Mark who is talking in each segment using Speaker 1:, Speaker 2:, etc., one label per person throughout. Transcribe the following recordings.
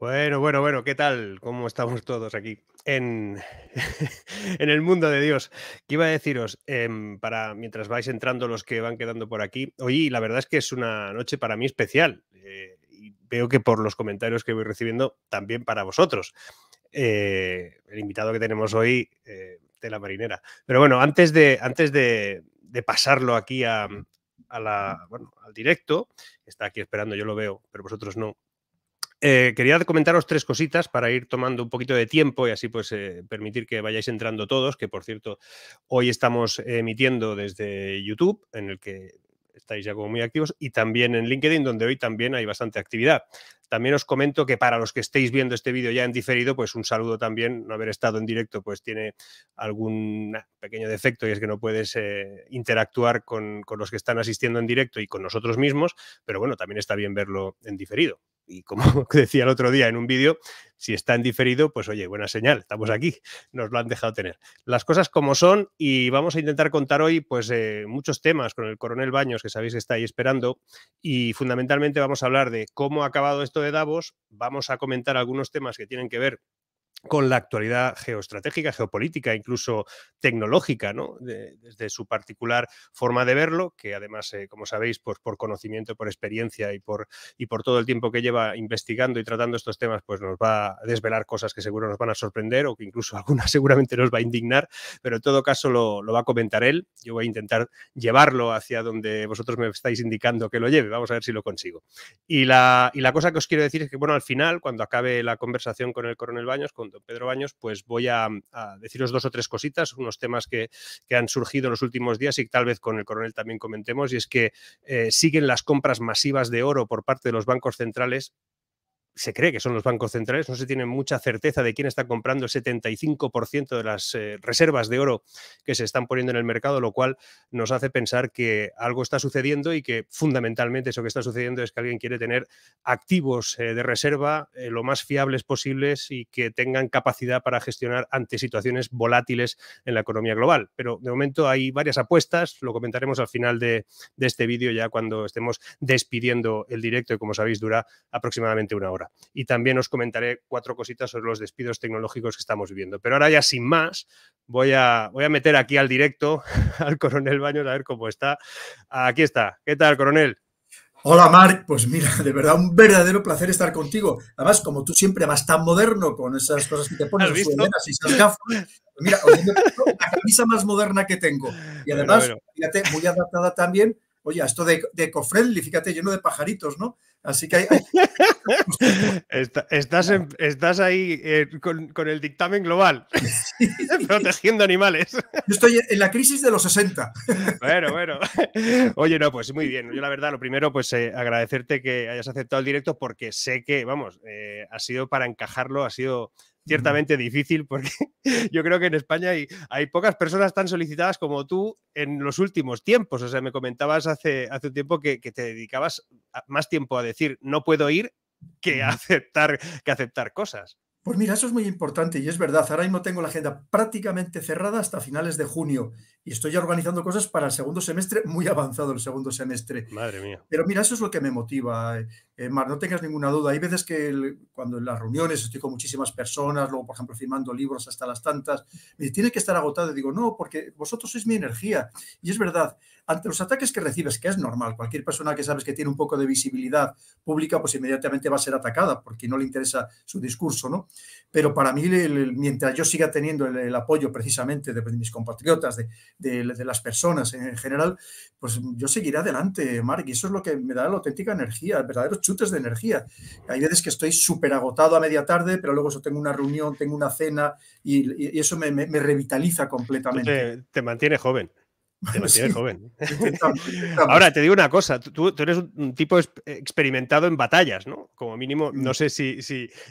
Speaker 1: Bueno, bueno, bueno, ¿qué tal? ¿Cómo estamos todos aquí en, en el mundo de Dios? ¿Qué iba a deciros? Em, para mientras vais entrando los que van quedando por aquí. Oye, la verdad es que es una noche para mí especial. Eh, y veo que por los comentarios que voy recibiendo, también para vosotros. Eh, el invitado que tenemos hoy, de eh, la marinera. Pero bueno, antes de, antes de, pasarlo aquí a, la, al directo, está aquí esperando, yo lo veo, pero vosotros no eh, quería comentaros tres cositas para ir tomando un poquito de tiempo y así pues eh, permitir que vayáis entrando todos, que por cierto hoy estamos emitiendo desde YouTube, en el que estáis ya como muy activos, y también en LinkedIn, donde hoy también hay bastante actividad. También os comento que para los que estéis viendo este vídeo ya en diferido, pues un saludo también. No haber estado en directo, pues tiene algún pequeño defecto y es que no puedes eh, interactuar con los que están asistiendo en directo y con nosotros mismos, pero bueno, también está bien verlo en diferido y como decía el otro día en un vídeo, si está en diferido, pues oye, buena señal, estamos aquí, nos lo han dejado tener. Las cosas como son y vamos a intentar contar hoy pues eh, muchos temas con el coronel Baños, que sabéis que está ahí esperando, y fundamentalmente vamos a hablar de cómo ha acabado esto de Davos, vamos a comentar algunos temas que tienen que ver con la actualidad geoestratégica, geopolítica, incluso tecnológica, ¿no? desde su particular forma de verlo, que además, eh, como sabéis, pues por conocimiento, por experiencia y por, y por todo el tiempo que lleva investigando y tratando estos temas, pues nos va a desvelar cosas que seguro nos van a sorprender o que incluso algunas seguramente nos va a indignar, pero en todo caso lo, va a comentar él. Yo voy a intentar llevarlo hacia donde vosotros me estáis indicando que lo lleve. Vamos a ver si lo consigo. Y la, y la cosa que os quiero decir es que, bueno, al final, cuando acabe la conversación con el coronel Baños, con Pedro Baños, pues voy mm, a, deciros dos o tres cositas, unos temas que, que, han surgido en los últimos días y tal vez con el coronel también comentemos, y es que eh, siguen las compras masivas de oro por parte de los bancos centrales se cree que son los bancos centrales, no se tiene mucha certeza de quién está comprando el 75% de las eh, reservas de oro que se están poniendo en el mercado, lo cual nos hace pensar que algo está sucediendo y que fundamentalmente eso que está sucediendo es que alguien quiere tener activos eh, de reserva eh, lo más fiables posibles y que tengan capacidad para gestionar ante situaciones volátiles en la economía global. Pero de momento hay varias apuestas, lo comentaremos al final de, de este vídeo ya cuando estemos despidiendo el directo y como sabéis dura aproximadamente una hora. Y también os comentaré cuatro cositas sobre los despidos tecnológicos que estamos viviendo. Pero ahora ya sin más, voy a, voy a meter aquí al directo al coronel Baños a ver cómo está. Aquí está. ¿Qué tal, coronel? Hola Marc,
Speaker 2: pues mira, de verdad un verdadero placer estar contigo. Además, como tú siempre vas tan moderno con esas cosas que te pones, y esas pues mira, la camisa más moderna que tengo. Y además, fíjate, muy adaptada también oye, esto de, de eco fíjate, lleno de pajaritos,
Speaker 1: ¿no? Así que estás, estás ahí eh, con, el dictamen global, protegiendo animales. Yo estoy en la crisis de los 60. bueno, bueno. Oye, no, pues muy bien. Yo la verdad, lo primero, pues eh, agradecerte que hayas aceptado el directo porque sé que, vamos, eh, ha sido para encajarlo, ha sido ciertamente difícil porque yo creo que en España hay, hay, pocas personas tan solicitadas como tú en los últimos tiempos. O sea, me comentabas hace, hace un tiempo que, te dedicabas más tiempo a decir no puedo ir que a aceptar, que aceptar cosas.
Speaker 2: Pues mira, eso es muy importante y es verdad. Ahora mismo tengo la agenda prácticamente cerrada hasta finales de junio y estoy organizando cosas para el segundo semestre, muy avanzado el segundo semestre. Madre mía. Pero mira, eso es lo que me motiva. Eh, eh, Mar, no tengas ninguna duda. Hay veces que cuando en las reuniones estoy con muchísimas personas, luego, por ejemplo, firmando libros hasta las tantas, me dice, tiene que estar agotado. Y digo, no, porque vosotros sois mi energía. Y es verdad, ante los ataques que recibes, que es normal, cualquier persona que sabes que tiene un poco de visibilidad pública, pues inmediatamente va a ser atacada porque no le interesa su discurso, ¿no? Pero para mí, mientras yo siga teniendo el, apoyo precisamente de, pues, mis compatriotas, de, las personas en general, pues yo seguiré adelante, Mar, Y eso es lo que me da la auténtica energía, el verdadero de energía. Hay veces que estoy súper agotado a media tarde, pero luego eso tengo una reunión, tengo una cena y, eso me, revitaliza completamente.
Speaker 1: Te, mantiene joven. Te joven. Ahora, te digo una cosa, tú, eres un tipo experimentado en batallas, ¿no? Como mínimo, mm. no sé si,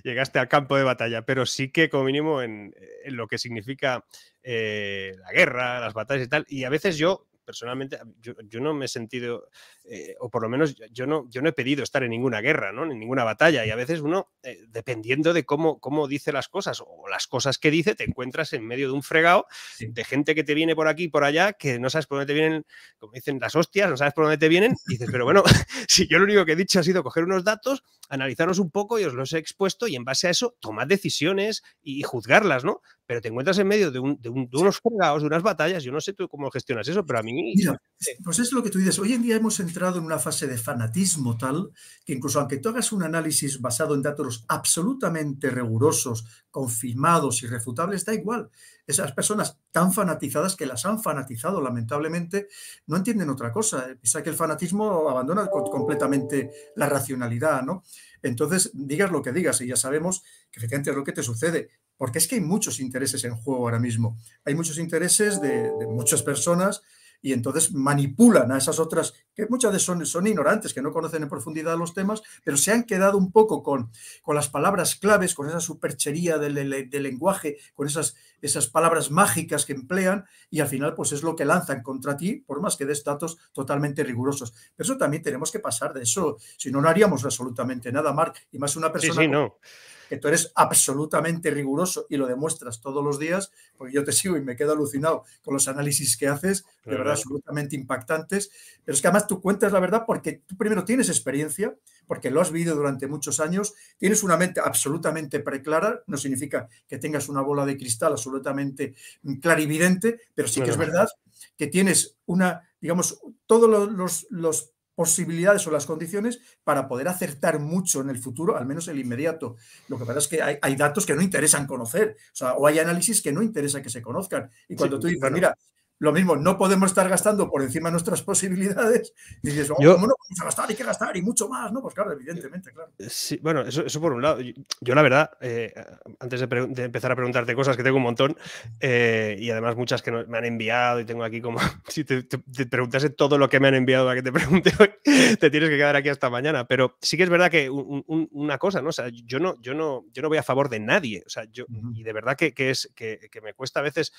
Speaker 1: llegaste al campo de batalla, pero sí que como mínimo en, lo que significa eh, la guerra, las batallas y tal. Y a veces yo personalmente, yo, no me he sentido, eh, o por lo menos yo no, yo no he pedido estar en ninguna guerra, ¿no? en ninguna batalla. Y a veces uno, eh, dependiendo de cómo, cómo dice las cosas o las cosas que dice, te encuentras en medio de un fregado de gente que te viene por aquí y por allá, que no sabes por dónde te vienen, como dicen las hostias, no sabes por dónde te vienen. Y dices, pero bueno, si yo lo único que he dicho ha sido coger unos datos, analizaros un poco y os los he expuesto y en base a eso tomad decisiones y juzgarlas, ¿no? pero te encuentras en medio de, de, unos juegos, de unas batallas. Yo no sé tú cómo gestionas eso, pero a mí. Mira,
Speaker 2: pues es lo que tú dices. Hoy en día hemos entrado en una fase de fanatismo tal que, incluso aunque tú hagas un análisis basado en datos absolutamente rigurosos, confirmados, y refutables, da igual. Esas personas tan fanatizadas que las han fanatizado, lamentablemente, no entienden otra cosa. Eh, pese que el fanatismo abandona completamente la racionalidad, ¿no? Entonces, digas lo que digas, y ya sabemos que efectivamente es lo que te sucede porque es que hay muchos intereses en juego ahora mismo. Hay muchos intereses de, muchas personas y entonces manipulan a esas otras, que muchas veces son, son, ignorantes, que no conocen en profundidad los temas, pero se han quedado un poco con, con las palabras claves, con esa superchería del, lenguaje, con esas, esas, palabras mágicas que emplean y al final pues es lo que lanzan contra ti, por más que des datos totalmente rigurosos. Pero eso también tenemos que pasar de eso, si no, no haríamos absolutamente nada, Marc, y más una persona... Sí, sí, no que tú eres absolutamente riguroso y lo demuestras todos los días, porque yo te sigo y me quedo alucinado con los análisis que haces, de verdad absolutamente impactantes, pero es que además tú cuentas la verdad porque tú primero tienes experiencia, porque lo has vivido durante muchos años, tienes una mente absolutamente preclara, no significa que tengas una bola de cristal absolutamente mm, clarividente, pero sí que es verdad que tienes una, digamos, todos los, los posibilidades o las condiciones para poder acertar mucho en el futuro, al menos el inmediato. Lo que pasa es que hay, datos que no interesan conocer, o, sea, o hay análisis que no interesa que se conozcan. Y cuando tú dices, mira, lo mismo, no podemos estar gastando por encima de nuestras posibilidades y dices, oh, no vamos a gastar? Hay que gastar y mucho más, ¿no? Pues claro, evidentemente, claro.
Speaker 1: Eh, sí, bueno, eso, eso por un lado. Yo, la verdad, eh, antes de, empezar a preguntarte cosas, que tengo un montón eh, y además muchas que me han enviado y tengo aquí como, si te, preguntase todo lo que me han enviado para que te pregunte hoy, te tienes que quedar aquí hasta mañana. Pero sí que es verdad que una cosa, ¿no? O sea, yo no, yo, no, yo no voy a favor de nadie. O sea, yo, y de verdad que, que es, que, que me cuesta a veces,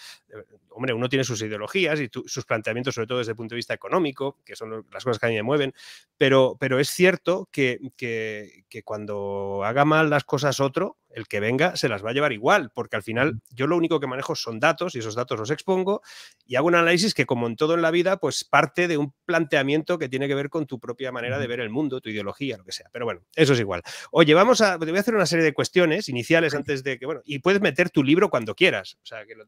Speaker 1: hombre, uno tiene sus ideologías y sus planteamientos, sobre todo desde el punto de vista económico, que son las cosas que a mí me mueven, pero, pero es cierto que, que, cuando haga mal las cosas otro, el que venga se las va a llevar igual, porque al final yo lo único que manejo son datos y esos datos los expongo y hago un análisis que, como en todo en la vida, pues parte de un planteamiento que tiene que ver con tu propia manera de ver el mundo, tu ideología, lo que sea. Pero bueno, eso es igual. Oye, vamos a, te voy a hacer una serie de cuestiones iniciales antes de que, bueno, y puedes meter tu libro cuando quieras, o
Speaker 2: sea, que lo,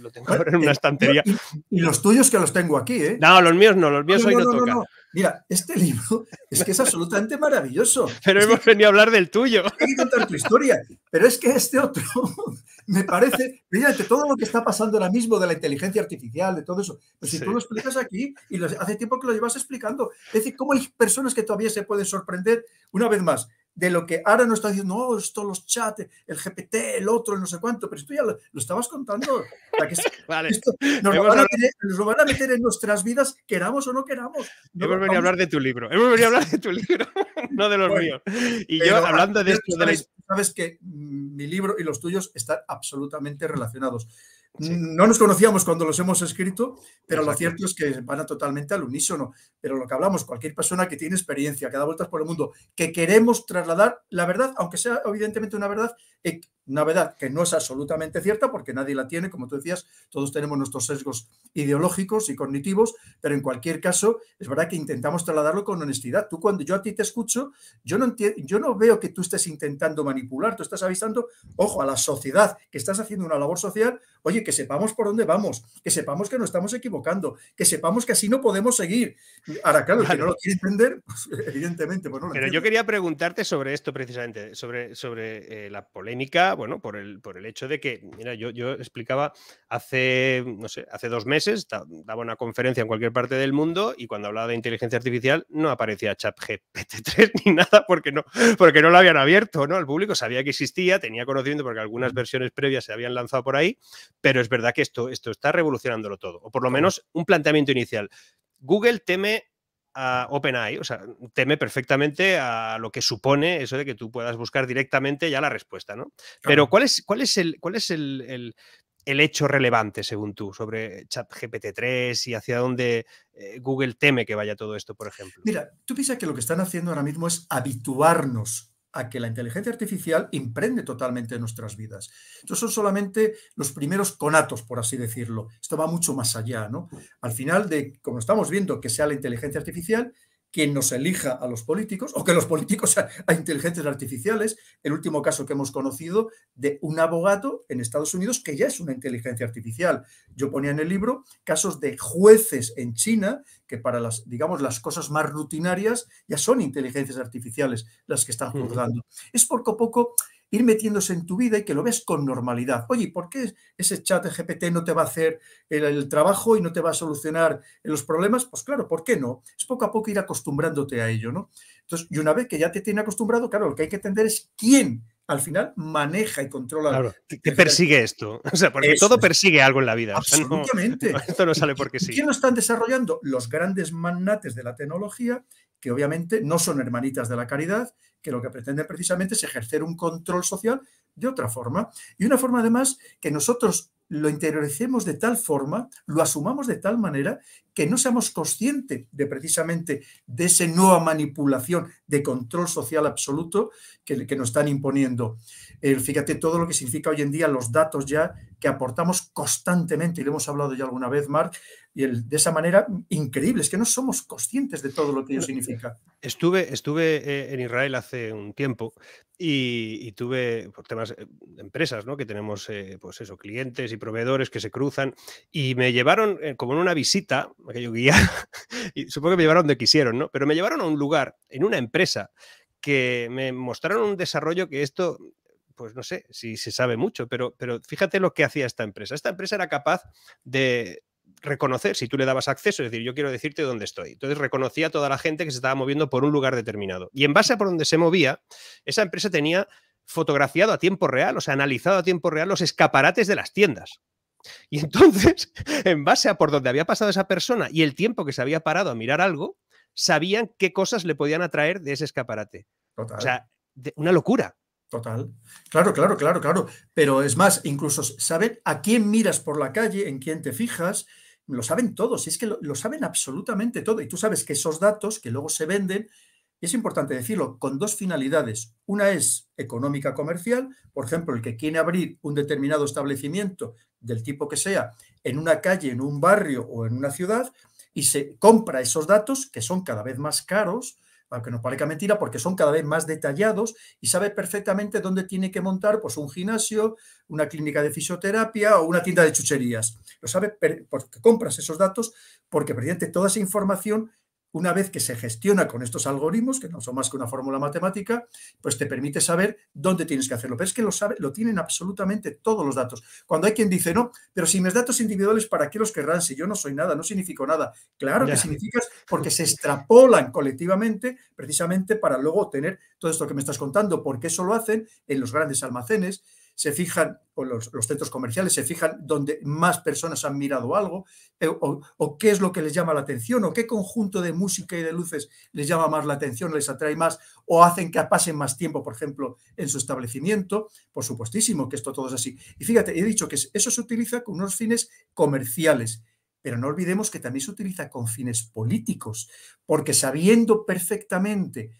Speaker 2: lo tengo
Speaker 1: en una estantería. Y, los tuyos que los tengo aquí, ¿eh? No, los míos no, los míos no, hoy no, no,
Speaker 2: Mira, este libro es que es absolutamente maravilloso. Pero hemos venido a hablar del tuyo. Hay que contar tu historia, pero es que este otro me parece, fíjate, todo lo que está pasando ahora mismo de la inteligencia artificial, de todo eso, Pero pues si tú lo explicas aquí y hace tiempo que lo llevas explicando, es decir, cómo hay personas que todavía se pueden sorprender, una vez más, de lo que ahora no está diciendo, no, esto los chats, el GPT, el otro, no sé cuánto, pero esto ya lo, estabas contando. vale. nos, lo van a meter, en nuestras vidas, queramos o no queramos. Hemos venido a hablar de
Speaker 1: tu libro. Hemos venido
Speaker 2: a hablar de tu libro, no de los míos. Y yo hablando de esto... de la... sabes que mi libro y los tuyos están absolutamente relacionados. No nos conocíamos cuando los hemos escrito, pero lo cierto es que van totalmente al unísono. Pero lo que hablamos, cualquier persona que tiene experiencia, que da vueltas por el mundo, que queremos trasladar la verdad, aunque sea evidentemente una verdad eh, una verdad que no es absolutamente cierta porque nadie la tiene, como tú decías, todos tenemos nuestros sesgos ideológicos y cognitivos, pero en cualquier caso es verdad que intentamos trasladarlo con honestidad. Tú cuando yo a ti te escucho, yo no, yo no veo que tú estés intentando manipular, tú estás avisando, ojo, a la sociedad, que estás haciendo una labor social, oye, que sepamos por dónde vamos, que sepamos que nos estamos equivocando, que sepamos que así no podemos seguir. Ahora, claro, si no lo quiere entender, pues, evidentemente. Pues pero yo
Speaker 1: quería preguntarte sobre esto precisamente, sobre, sobre eh, la polémica Ah, bueno, por el, por el hecho de que, mira, yo, yo explicaba hace, no sé, hace dos meses, daba una conferencia en cualquier parte del mundo y cuando hablaba de inteligencia artificial no aparecía ChatGPT3 ni nada porque no, porque no lo habían abierto, ¿no? El público sabía que existía, tenía conocimiento porque algunas versiones previas se habían lanzado por ahí, pero es verdad que esto, esto está revolucionándolo todo, o por lo menos un planteamiento inicial. Google teme a OpenAI, o sea, teme perfectamente a lo que supone eso de que tú puedas buscar directamente ya la respuesta, ¿no? Pero ¿cuál es, cuál es el, cuál es el, hecho relevante, según tú, sobre ChatGPT 3 y hacia dónde eh, Google teme que vaya todo esto, por ejemplo?
Speaker 2: Mira, tú piensas que lo que están haciendo ahora mismo es habituarnos a que la inteligencia artificial imprende totalmente nuestras vidas. Estos son solamente los primeros conatos, por así decirlo. Esto va mucho más allá, ¿no? Al final de, como estamos viendo, que sea la inteligencia artificial, quien nos elija a los políticos o que los políticos a, inteligencias artificiales. El último caso que hemos conocido de un abogado en Estados Unidos que ya es una inteligencia artificial. Yo ponía en el libro casos de jueces en China que para las, digamos, las cosas más rutinarias ya son inteligencias artificiales las que están juzgando. Es poco a poco ir metiéndose en tu vida y que lo ves con normalidad. Oye, ¿por qué ese chat GPT no te va a hacer el, el, trabajo y no te va a solucionar los problemas? Pues claro, ¿por qué no? Es poco a poco ir acostumbrándote a ello, ¿no? Entonces, y una vez que ya te tiene acostumbrado, claro, lo que hay que entender es quién al final maneja y controla. Claro. ¿Qué persigue
Speaker 1: esto? O sea, porque todo persigue algo en la vida. Absolutamente. esto no sale porque sí. ¿Quién lo
Speaker 2: están desarrollando? Los grandes magnates de la tecnología, que obviamente no son hermanitas de la caridad, que lo que pretenden precisamente es ejercer un control social de otra forma. Y una forma además que nosotros lo interioricemos de tal forma, lo asumamos de tal manera que no seamos conscientes de precisamente de esa nueva manipulación de control social absoluto que, que nos están imponiendo. fíjate todo lo que significa hoy en día los datos ya que aportamos constantemente, y lo hemos hablado ya alguna vez, Mark, y de esa manera increíble, es que no somos conscientes de todo lo que ello significa.
Speaker 1: Estuve, estuve eh, en Israel hace un tiempo y, tuve por temas de eh, empresas, ¿no? Que tenemos, eh, pues eso, clientes y proveedores que se cruzan y me llevaron como en una visita aquello guía, y supongo que me llevaron donde quisieron, ¿no? Pero me llevaron a un lugar, en una empresa, que me mostraron un desarrollo que esto, pues no sé si se sabe mucho, pero, pero fíjate lo que hacía esta empresa. Esta empresa era capaz de reconocer, si tú le dabas acceso, es decir, yo quiero decirte dónde estoy. Entonces reconocía a toda la gente que se estaba moviendo por un lugar determinado. Y en base a por donde se movía, esa empresa tenía fotografiado a tiempo real, o sea, analizado a tiempo real los escaparates de las tiendas. Y entonces, en base a por dónde había pasado esa persona y el tiempo que se había parado a mirar algo, sabían qué cosas le podían atraer de ese escaparate. Total. O sea, una
Speaker 2: locura. Total.
Speaker 1: Claro, claro, claro,
Speaker 2: claro. Pero es más, incluso saber a quién miras por la calle, en quién te fijas, lo saben todos, y es que lo saben absolutamente todo. Y tú sabes que esos datos que luego se venden y es importante decirlo, con dos finalidades. Una es económica comercial, por ejemplo, el que quiere abrir un determinado establecimiento del tipo que sea en una calle, en un barrio o en una ciudad, y se compra esos datos que son cada vez más caros, aunque no parezca mentira, porque son cada vez más detallados y sabe perfectamente dónde tiene que montar pues, un gimnasio, una clínica de fisioterapia o una tienda de chucherías. Lo sabe porque compras esos datos, porque presidente toda esa información una vez que se gestiona con estos algoritmos, que no son más que una fórmula matemática, pues te permite saber dónde tienes que hacerlo. Pero es que lo, lo tienen absolutamente todos los datos. Cuando hay quien dice, no, pero si mis datos individuales, ¿para qué los querrán? Si yo no soy nada, no significo nada. Claro que significas porque se extrapolan colectivamente precisamente para luego tener todo esto que me estás contando, porque eso lo hacen en los grandes almacenes se fijan, o los, centros comerciales se fijan donde más personas han mirado algo, eh, o, o, qué es lo que les llama la atención, o qué conjunto de música y de luces les llama más la atención, les atrae más, o hacen que pasen más tiempo, por ejemplo, en su establecimiento. Por supuestísimo que esto todo es así. Y fíjate, he dicho que eso se utiliza con unos fines comerciales. Pero no olvidemos que también se utiliza con fines políticos, porque sabiendo perfectamente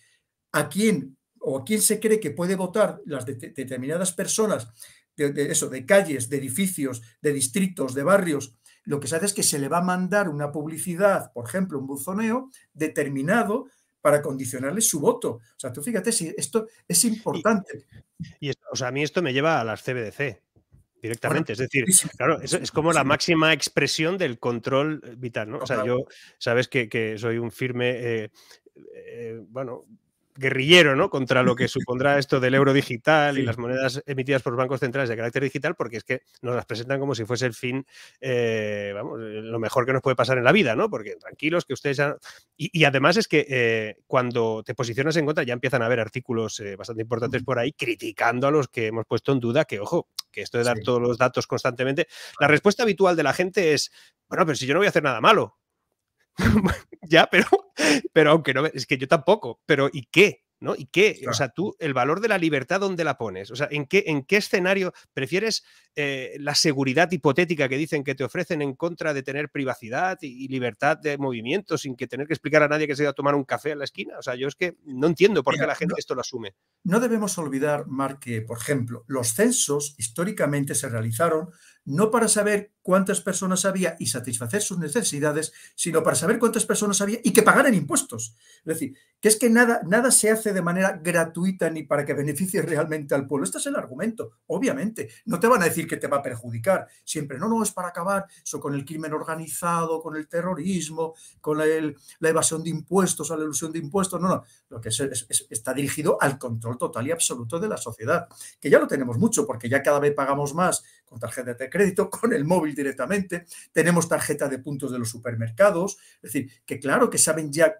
Speaker 2: a quién o quién se cree que puede votar las determinadas personas de, eso, de calles, de edificios, de distritos, de barrios, lo que se hace es que se le va a mandar una publicidad, por ejemplo, un buzoneo determinado para condicionarle su voto. O sea,
Speaker 1: tú fíjate si esto es importante. Y, o sea, a mí esto me lleva a las CBDC directamente. es decir, claro, es, como la máxima expresión del control vital, ¿no? O sea, yo, sabes que, soy un firme, eh, eh, bueno, guerrillero, ¿no? Contra lo que supondrá esto del euro digital y las monedas emitidas por bancos centrales de carácter digital, porque es que nos las presentan como si fuese el fin, eh, vamos, eh, lo mejor que nos puede pasar en la vida, ¿no? Porque tranquilos, que ustedes ya... Y, además es que eh, cuando te posicionas en contra ya empiezan a haber artículos bastante importantes por ahí criticando a los que hemos puesto en duda que, ojo, que esto de dar todos los datos constantemente, la respuesta habitual de la gente es, bueno, pero si yo no voy a hacer nada malo, ya, pero, pero aunque no, es que yo tampoco, pero ¿y qué? ¿No? ¿Y qué? O sea, tú, el valor de la libertad, ¿dónde la pones? O sea, ¿en qué, en qué escenario prefieres eh, la seguridad hipotética que dicen que te ofrecen en contra de tener privacidad y, libertad de movimiento sin que tener que explicar a nadie que se va a tomar un café en la esquina? O sea, yo es que no entiendo por qué la gente esto lo asume.
Speaker 2: No debemos olvidar, Mark, que, por ejemplo, los censos históricamente se realizaron no para saber cuántas personas había y satisfacer sus necesidades, sino para saber cuántas personas había y que pagaran impuestos. Es decir, que es que nada, nada se hace de manera gratuita ni para que beneficie realmente al pueblo. Este es el argumento, obviamente. No te van a decir que te va a perjudicar. Siempre, no, no, es para acabar eso con el crimen organizado, con el terrorismo, con la, evasión de impuestos, o la ilusión de impuestos. No, no, lo que está dirigido al control total y absoluto de la sociedad, que ya lo tenemos mucho, porque ya cada vez pagamos más con tarjeta de crédito, con el móvil directamente, tenemos tarjeta de puntos de los supermercados, es decir, que claro que saben ya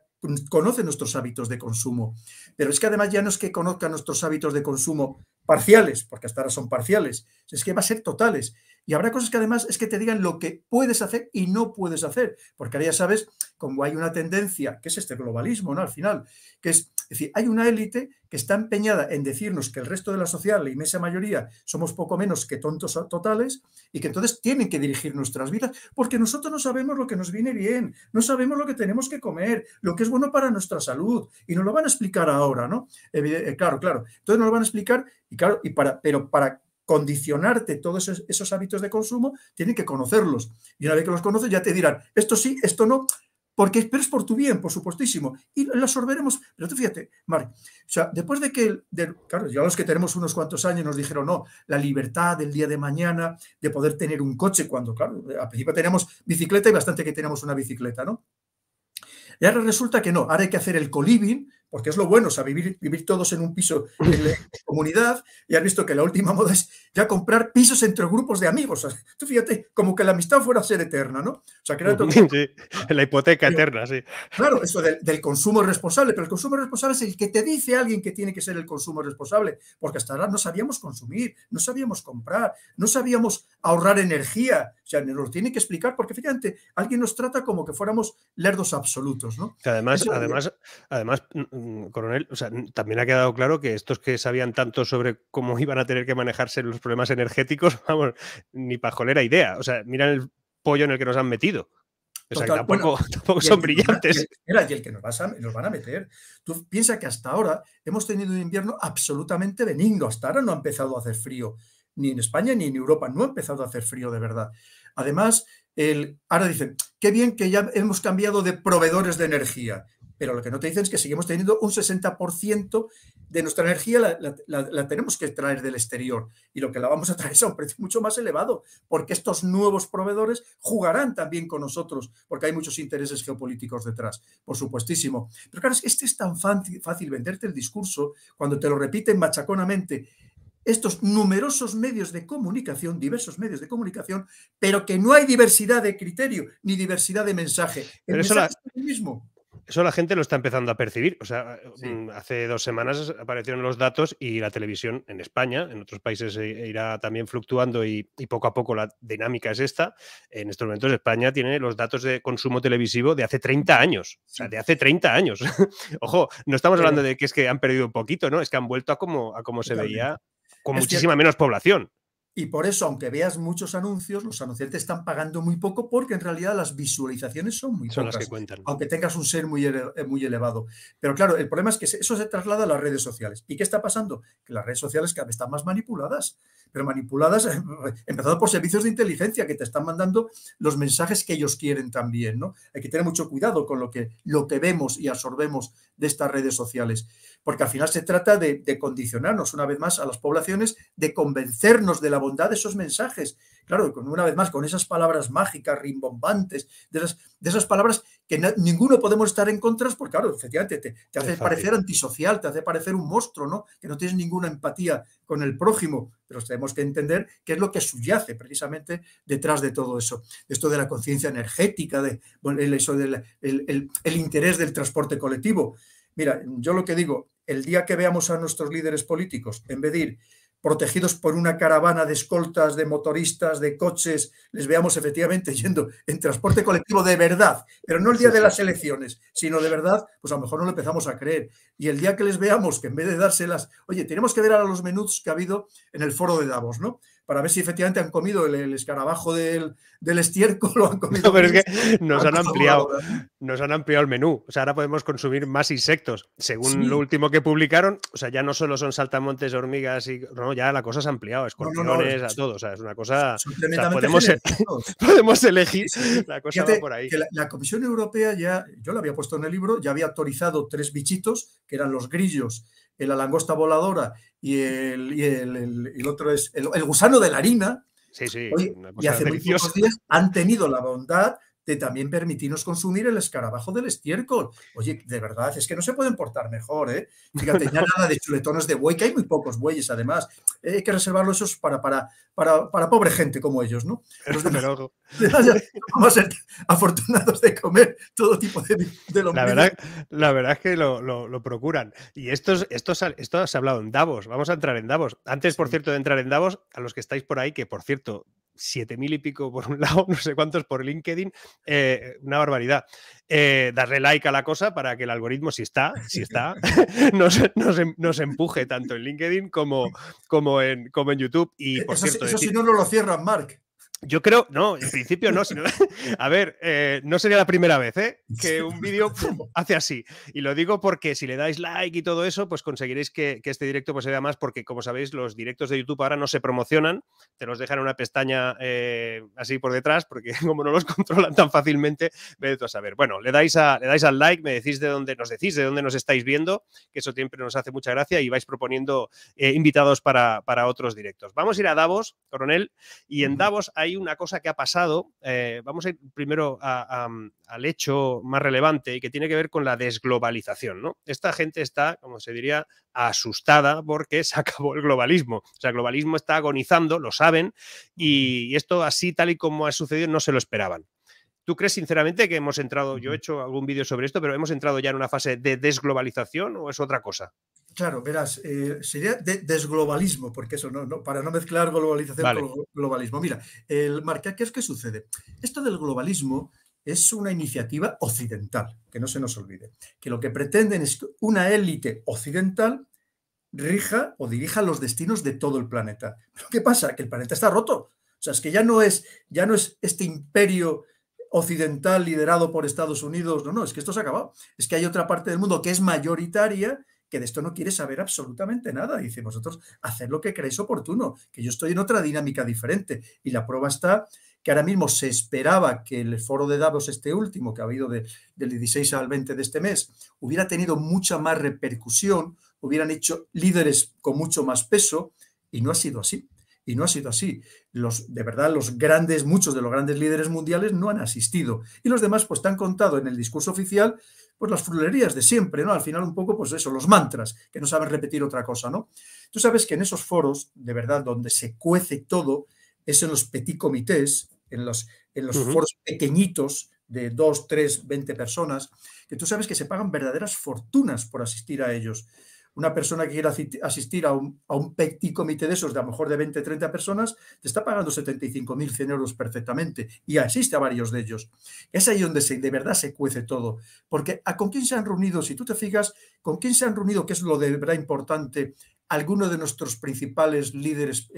Speaker 2: conocen nuestros hábitos de consumo, pero es que además ya no es que conozcan nuestros hábitos de consumo parciales, porque hasta ahora son parciales, es que va a ser totales. Y habrá cosas que además es que te digan lo que puedes hacer y no puedes hacer, porque ahora ya sabes, como hay una tendencia, que es este globalismo, ¿no? Al final, que es, es decir, hay una élite que está empeñada en decirnos que el resto de la sociedad, la inmensa mayoría, somos poco menos que tontos totales y que entonces tienen que dirigir nuestras vidas, porque nosotros no sabemos lo que nos viene bien, no sabemos lo que tenemos que comer, lo que es bueno para nuestra salud, y nos lo van a explicar ahora, ¿no? Eh, claro, claro. Entonces nos lo van a explicar, y claro, y para, pero para condicionarte todos esos, hábitos de consumo, tienen que conocerlos. Y una vez que los conoces, ya te dirán, esto sí, esto no, porque pero es por tu bien, por supuestísimo. Y lo absorberemos. Pero tú fíjate, Mar, o sea, después de que, claro, ya los que tenemos unos cuantos años nos dijeron, no, la libertad del día de mañana, de poder tener un coche, cuando, claro, al principio teníamos bicicleta y bastante que teníamos una bicicleta, ¿no? Y ahora resulta que no, ahora hay que hacer el coliving, porque es lo bueno, o vivir, vivir todos en un piso
Speaker 1: en la
Speaker 2: comunidad, y has visto que la última moda es ya comprar pisos entre grupos de amigos, tú fíjate, como que la amistad fuera a ser eterna, ¿no? O sea, que
Speaker 1: ah, la hipoteca eterna, sí.
Speaker 2: Claro, eso del, del, consumo responsable, pero el consumo responsable es el que te dice alguien que tiene que ser el consumo responsable, porque hasta ahora no sabíamos consumir, no sabíamos comprar, no sabíamos ahorrar energía, o sea, nos lo tiene que explicar porque fíjate, alguien nos trata como que fuéramos lerdos absolutos, ¿no?
Speaker 1: Que además, además, además, mm, mm, coronel, también ha quedado claro que estos que sabían tanto sobre cómo iban a tener que manejarse los problemas energéticos, vamos, ni pajolera idea. O sea, miran el pollo en el que nos han metido. O sea, que tampoco, son brillantes.
Speaker 2: Era y el que nos, nos, van a meter. Tú piensas que hasta ahora hemos tenido un invierno absolutamente benigno. Hasta ahora no ha empezado a hacer frío ni en España ni en Europa, no ha empezado a hacer frío de verdad. Además, ahora dicen, qué bien que ya hemos cambiado de proveedores de energía, pero lo que no te dicen es que seguimos teniendo un 60% de nuestra energía la, la, tenemos que traer del exterior y lo que la vamos a traer es a un precio mucho más elevado, porque estos nuevos proveedores jugarán también con nosotros, porque hay muchos intereses geopolíticos detrás, por supuestísimo. Pero claro, es que este es tan fácil venderte el discurso cuando te lo repiten machaconamente estos numerosos medios de comunicación, diversos medios de comunicación, pero que no hay diversidad de criterio ni diversidad de mensaje. es el mismo.
Speaker 1: Eso la gente lo está empezando a percibir. O sea, mm, hace dos semanas aparecieron los datos y la televisión en España, en otros países eh, irá también fluctuando y, poco a poco la dinámica es esta. En estos momentos España tiene los datos de consumo televisivo de hace 30 años. O sea, de hace 30 años. Ojo, no estamos hablando de que es que han perdido un poquito, ¿no? Es que han vuelto a como, a como se veía con muchísima menos población.
Speaker 2: Y por eso, aunque veas muchos anuncios, los anunciantes están pagando muy poco porque en realidad las visualizaciones son muy
Speaker 1: son las que cuentan. aunque
Speaker 2: tengas un ser muy, eh, muy elevado. Pero claro, el problema es que eso se traslada a las redes sociales. ¿Y qué está pasando? Que las redes sociales cada están más manipuladas, pero manipuladas empezando por servicios de inteligencia que te están mandando los mensajes que ellos quieren también. ¿no? Hay que tener mucho cuidado con lo que, lo que vemos y absorbemos de estas redes sociales porque al final se trata de, condicionarnos una vez más a las poblaciones, de convencernos de la bondad de esos mensajes. Claro, una vez más, con esas palabras mágicas, rimbombantes, de esas, de esas palabras que ninguno podemos estar en contra, porque claro, efectivamente te, hace parecer antisocial, te hace parecer un monstruo, ¿no? Que no tienes ninguna empatía con el prójimo, pero tenemos que entender qué es lo que subyace precisamente detrás de todo eso. Esto de la conciencia energética, de, eso el interés del transporte colectivo. Mira, yo lo que digo, el día que veamos a nuestros líderes políticos, en vez de ir protegidos por una caravana de escoltas, de motoristas, de coches, les veamos efectivamente yendo en transporte colectivo de verdad, pero no el día de las elecciones, sino de verdad, pues a lo mejor no lo empezamos a creer. Y el día que les veamos, que en vez de dárselas, oye, tenemos que ver a los menús que ha habido en el foro de Davos, ¿no? Para ver si efectivamente han comido el escarabajo del, del estiércol lo han comido. No, pero es que nos han, ampliado,
Speaker 1: nos han ampliado el menú. O sea, ahora podemos consumir más insectos. Según lo último que publicaron, o sea, ya no solo son saltamontes, hormigas y. No, ya la cosa se ha ampliado, escorpiones, a todo. O sea, es una cosa. podemos, e- elegir. La cosa la, Comisión
Speaker 2: Europea ya, yo la había puesto en el libro, ya había autorizado tres bichitos, que eran los grillos, eh, la langosta voladora y el, el otro es el gusano de la harina sí, sí. y hace muy pocos días han tenido la bondad de también permitirnos consumir el escarabajo del estiércol. Oye, de verdad, es que no se pueden portar mejor, ¿eh? Fíjate, ya nada de chuletones de buey, que hay muy pocos bueyes, además. Eh, hay que reservarlo esos para, para, para, pobre gente como ellos, ¿no? Los vamos a ser afortunados de comer
Speaker 1: todo tipo de, lo mismo. La verdad, es que lo, procuran. Y estos, estos, esto se ha hablado en Davos, vamos a entrar en Davos. Antes, por cierto, de entrar en Davos, a los que estáis por ahí, que por cierto, siete mil y pico por un lado, no sé cuántos por LinkedIn, eh, una barbaridad. Eh, darle like a la cosa para que el algoritmo, si está, si está, nos, empuje tanto en LinkedIn como, como, en, como en YouTube. Y eh, eso, si no, no lo cierran, Mark. Yo creo, no, en principio no, sino, a ver, eh, no sería la primera vez ¿eh? que un vídeo hace así. Y lo digo porque si le dais like y todo eso, pues conseguiréis que, este directo pues, se vea más, porque como sabéis, los directos de YouTube ahora no se promocionan, te los dejan en una pestaña eh, así por detrás, porque como no los controlan tan fácilmente, me tú saber. Bueno, le dais, a, le dais al like, me decís de dónde nos decís, de dónde nos estáis viendo, que eso siempre nos hace mucha gracia y vais proponiendo invitados para, para otros directos. Vamos a ir a Davos, coronel, y en Davos hay una cosa que ha pasado. Eh, vamos a ir primero mm, al hecho más relevante y que tiene que ver con la desglobalización. Esta gente está, como se diría, asustada porque se acabó el globalismo. O sea, el globalismo está agonizando, lo saben, y esto así tal y como ha sucedido no se lo esperaban. ¿Tú crees sinceramente que hemos entrado, yo he hecho algún vídeo sobre esto, pero hemos entrado ya en una fase de desglobalización o es otra cosa?
Speaker 2: Claro, verás, eh, sería de desglobalismo, porque eso, no, para no mezclar globalización con globalismo. Mira, el marca, ¿qué es que sucede? Esto del globalismo es una iniciativa occidental, que no se nos olvide, que lo que pretenden es que una élite occidental rija o dirija los destinos de todo el planeta. qué pasa? Que el planeta está roto. O sea, es que ya no es, ya no es este imperio occidental liderado por Estados Unidos. No, no, es que esto se ha acabado. Es que hay otra parte del mundo que es mayoritaria que de esto no quiere saber absolutamente nada. Dice, vosotros haced lo que creéis oportuno, que yo estoy en otra dinámica diferente. Y la prueba está que ahora mismo se esperaba que el foro de Davos, este último, que ha habido del 16 al 20 de este mes, hubiera tenido mucha más repercusión, hubieran hecho líderes con mucho más peso, y no ha sido así. Y no ha sido así. Los, de verdad, los grandes, muchos de los grandes líderes mundiales no han asistido. Y los demás, pues, te han contado en el discurso oficial, pues, las frulerías de siempre, ¿no? Al final, un poco, pues, eso, los mantras, que no saben repetir otra cosa, ¿no? Tú sabes que en esos foros, de verdad, donde se cuece todo, es en los petit comités, en los, en los foros pequeñitos de dos, tres, veinte personas, que tú sabes que se pagan verdaderas fortunas por asistir a ellos una persona que quiera asistir a un, petit comité de esos, de a lo mejor de 20, 30 personas, te está pagando 75.100 euros perfectamente y asiste a varios de ellos. Es ahí donde se, de verdad se cuece todo, porque ¿a con quién se han reunido? Si tú te fijas, ¿con quién se han reunido? que es lo de verdad importante? Algunos de nuestros principales líderes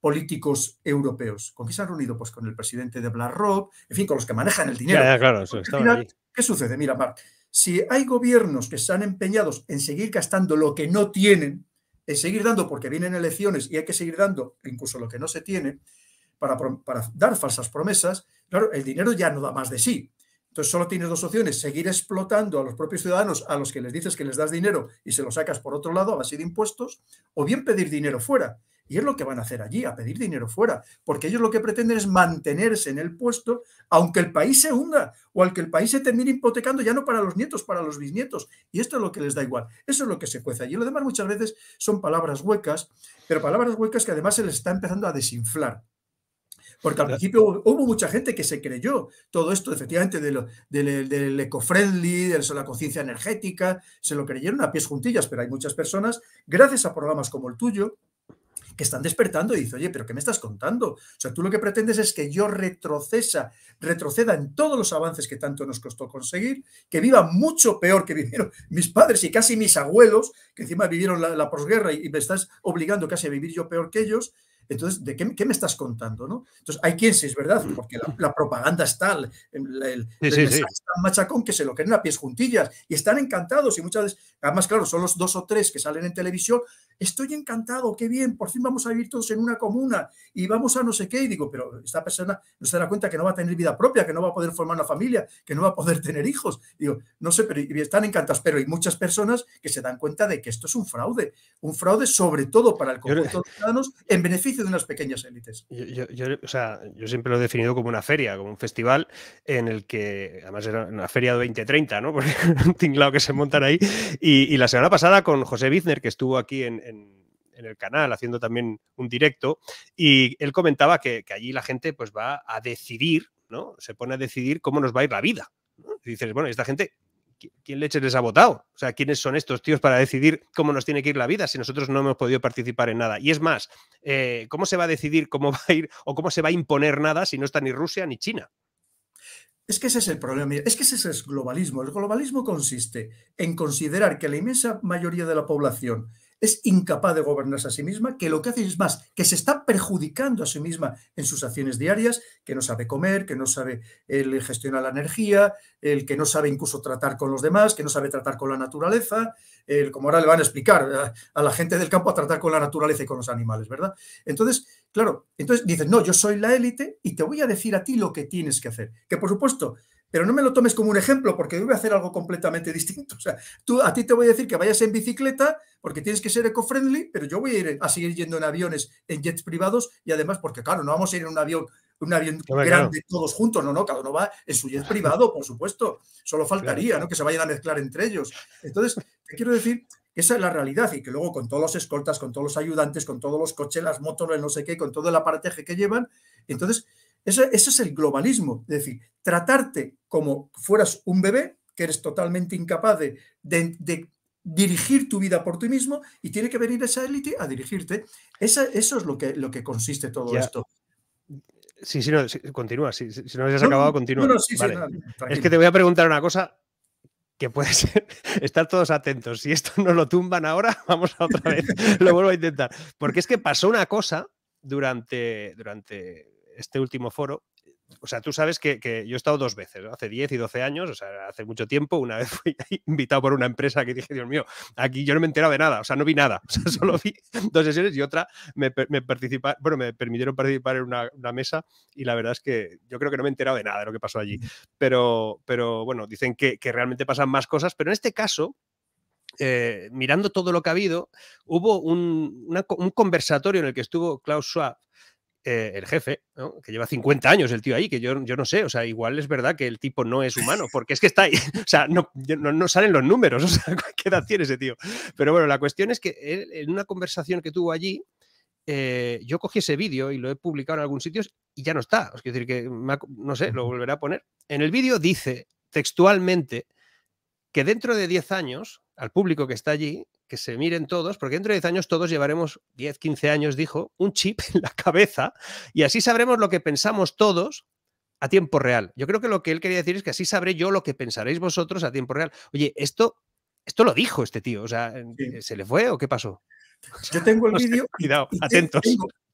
Speaker 2: políticos europeos. ¿Con quién se han reunido? Pues con el presidente de BlackRock, en fin, con los que manejan el dinero. claro, ¿Qué sucede? Mira, Marc, si hay gobiernos que están empeñados en seguir gastando lo que no tienen, en seguir dando porque vienen elecciones y hay que seguir dando incluso lo que no se tiene, para, para dar falsas promesas, claro, el dinero ya no da más de sí. Entonces solo tienes dos opciones, seguir explotando a los propios ciudadanos a los que les dices que les das dinero y se lo sacas por otro lado a base de impuestos, o bien pedir dinero fuera. Y es lo que van a hacer allí, a pedir dinero fuera, porque ellos lo que pretenden es mantenerse en el puesto, aunque el país se hunda o al que el país se termine hipotecando ya no para los nietos, para los bisnietos. Y esto es lo que les da igual, eso es lo que se cuece allí. Lo demás muchas veces son palabras huecas, pero palabras huecas que además se les está empezando a desinflar. Porque al principio hubo mucha gente que se creyó todo esto, efectivamente, del, del, del eco-friendly, de la conciencia energética, se lo creyeron a pies juntillas, pero hay muchas personas, gracias a programas como el tuyo, que están despertando y dice, oye, pero ¿qué me estás contando? O sea, tú lo que pretendes es que yo retrocesa, retroceda en todos los avances que tanto nos costó conseguir, que viva mucho peor que vivieron mis padres y casi mis abuelos, que encima vivieron la, posguerra y me estás obligando casi a vivir yo peor que ellos, entonces, ¿de qué, me estás contando? ¿no? Entonces, hay quien es verdad, mm. porque la, propaganda está, tal, el, el, machacón que se lo creen a pies juntillas y están encantados y muchas veces, además, claro, son los dos o tres que salen en televisión, estoy encantado, qué bien, por fin vamos a vivir todos en una comuna y vamos a no sé qué, y digo, pero esta persona no se da cuenta que no va a tener vida propia, que no va a poder formar una familia, que no va a poder tener hijos. Digo, no sé, pero están encantados, pero hay muchas personas que se dan cuenta de que esto es un fraude, un fraude sobre todo para el conjunto de ciudadanos en beneficio de unas pequeñas élites.
Speaker 1: Yo, siempre lo he definido como una feria, como un festival en el que, además era una feria de 2030, ¿no? Porque un tinglado que se montan ahí. Y, la semana pasada con José Bizner, que estuvo aquí en, el canal haciendo también un directo y él comentaba que, allí la gente pues va a decidir, ¿no? Se pone a decidir cómo nos va a ir la vida. dices, bueno, esta gente ¿quién leches les ha votado? O sea, ¿quiénes son estos tíos para decidir cómo nos tiene que ir la vida si nosotros no hemos podido participar en nada? Y es más, eh, ¿cómo se va a decidir cómo va a ir o cómo se va a imponer nada si no está ni Rusia ni China?
Speaker 2: Es que ese es el problema, es que ese es el globalismo. El globalismo consiste en considerar que la inmensa mayoría de la población es incapaz de gobernarse a sí misma, que lo que hace es más, que se está perjudicando a sí misma en sus acciones diarias, que no sabe comer, que no sabe gestionar la energía, el que no sabe incluso tratar con los demás, que no sabe tratar con la naturaleza, el, como ahora le van a explicar a, a la gente del campo a tratar con la naturaleza y con los animales, ¿verdad? Entonces, claro, entonces dices, no, yo soy la élite y te voy a decir a ti lo que tienes que hacer. Que por supuesto, pero no me lo tomes como un ejemplo, porque yo voy a hacer algo completamente distinto. O sea, tú, a ti te voy a decir que vayas en bicicleta, porque tienes que ser eco-friendly, pero yo voy a, ir, seguir yendo en aviones, en jets privados, y además, porque claro, no vamos a ir en un avión un avión grande todos juntos, no, no, cada uno va en su jet privado, por supuesto, solo faltaría, ¿no? Que se vayan a mezclar entre ellos. Entonces, te quiero decir que esa es la realidad y que luego con todos los escoltas, con todos los ayudantes, con todos los coches, las motos, no sé qué, con todo el aparateje que llevan, entonces eso, es el globalismo, es decir, tratarte como fueras un bebé, que eres totalmente incapaz de, dirigir tu vida por ti mismo y tiene que venir esa élite a dirigirte. eso es lo que, lo que consiste todo esto.
Speaker 1: Sí, sí, no, continúa. Si, no has acabado, continúa. es que te voy a preguntar una cosa que puede ser. Estar todos atentos. Si esto no lo tumban ahora, vamos a otra vez. lo vuelvo a intentar. Porque es que pasó una cosa durante, durante este último foro, o sea, tú sabes que, yo he estado dos veces, hace 10 y 12 años, o sea, hace mucho tiempo, una vez fui invitado por una empresa que dije, Dios mío, aquí yo no me he enterado de nada, o sea, no vi nada, solo vi dos sesiones y otra me, me participa, bueno, me permitieron participar en una, mesa y la verdad es que yo creo que no me he enterado de nada de lo que pasó allí, pero, pero bueno, dicen que, realmente pasan más cosas, pero en este caso, eh, mirando todo lo que ha habido, hubo un, un, conversatorio en el que estuvo Klaus Schwab eh, el jefe, que lleva 50 años el tío ahí, que yo, yo no sé, o sea, igual es verdad que el tipo no es humano, porque es que está ahí, o sea, no, no, salen los números, o sea, ¿qué edad tiene ese tío? Pero bueno, la cuestión es que en una conversación que tuvo allí, eh, yo cogí ese vídeo y lo he publicado en algún sitio y ya no está, es decir, que no sé, lo volverá a poner. En el vídeo dice textualmente que dentro de 10 años, al público que está allí, que se miren todos, porque dentro de 10 años todos llevaremos 10, 15 años, dijo, un chip en la cabeza y así sabremos lo que pensamos todos a tiempo real. Yo creo que lo que él quería decir es que así sabré yo lo que pensaréis vosotros a tiempo real. Oye, esto, esto lo dijo este tío, o sea, eh, eh, ¿se le fue o qué pasó? Yo tengo el vídeo. Cuidado, atentos.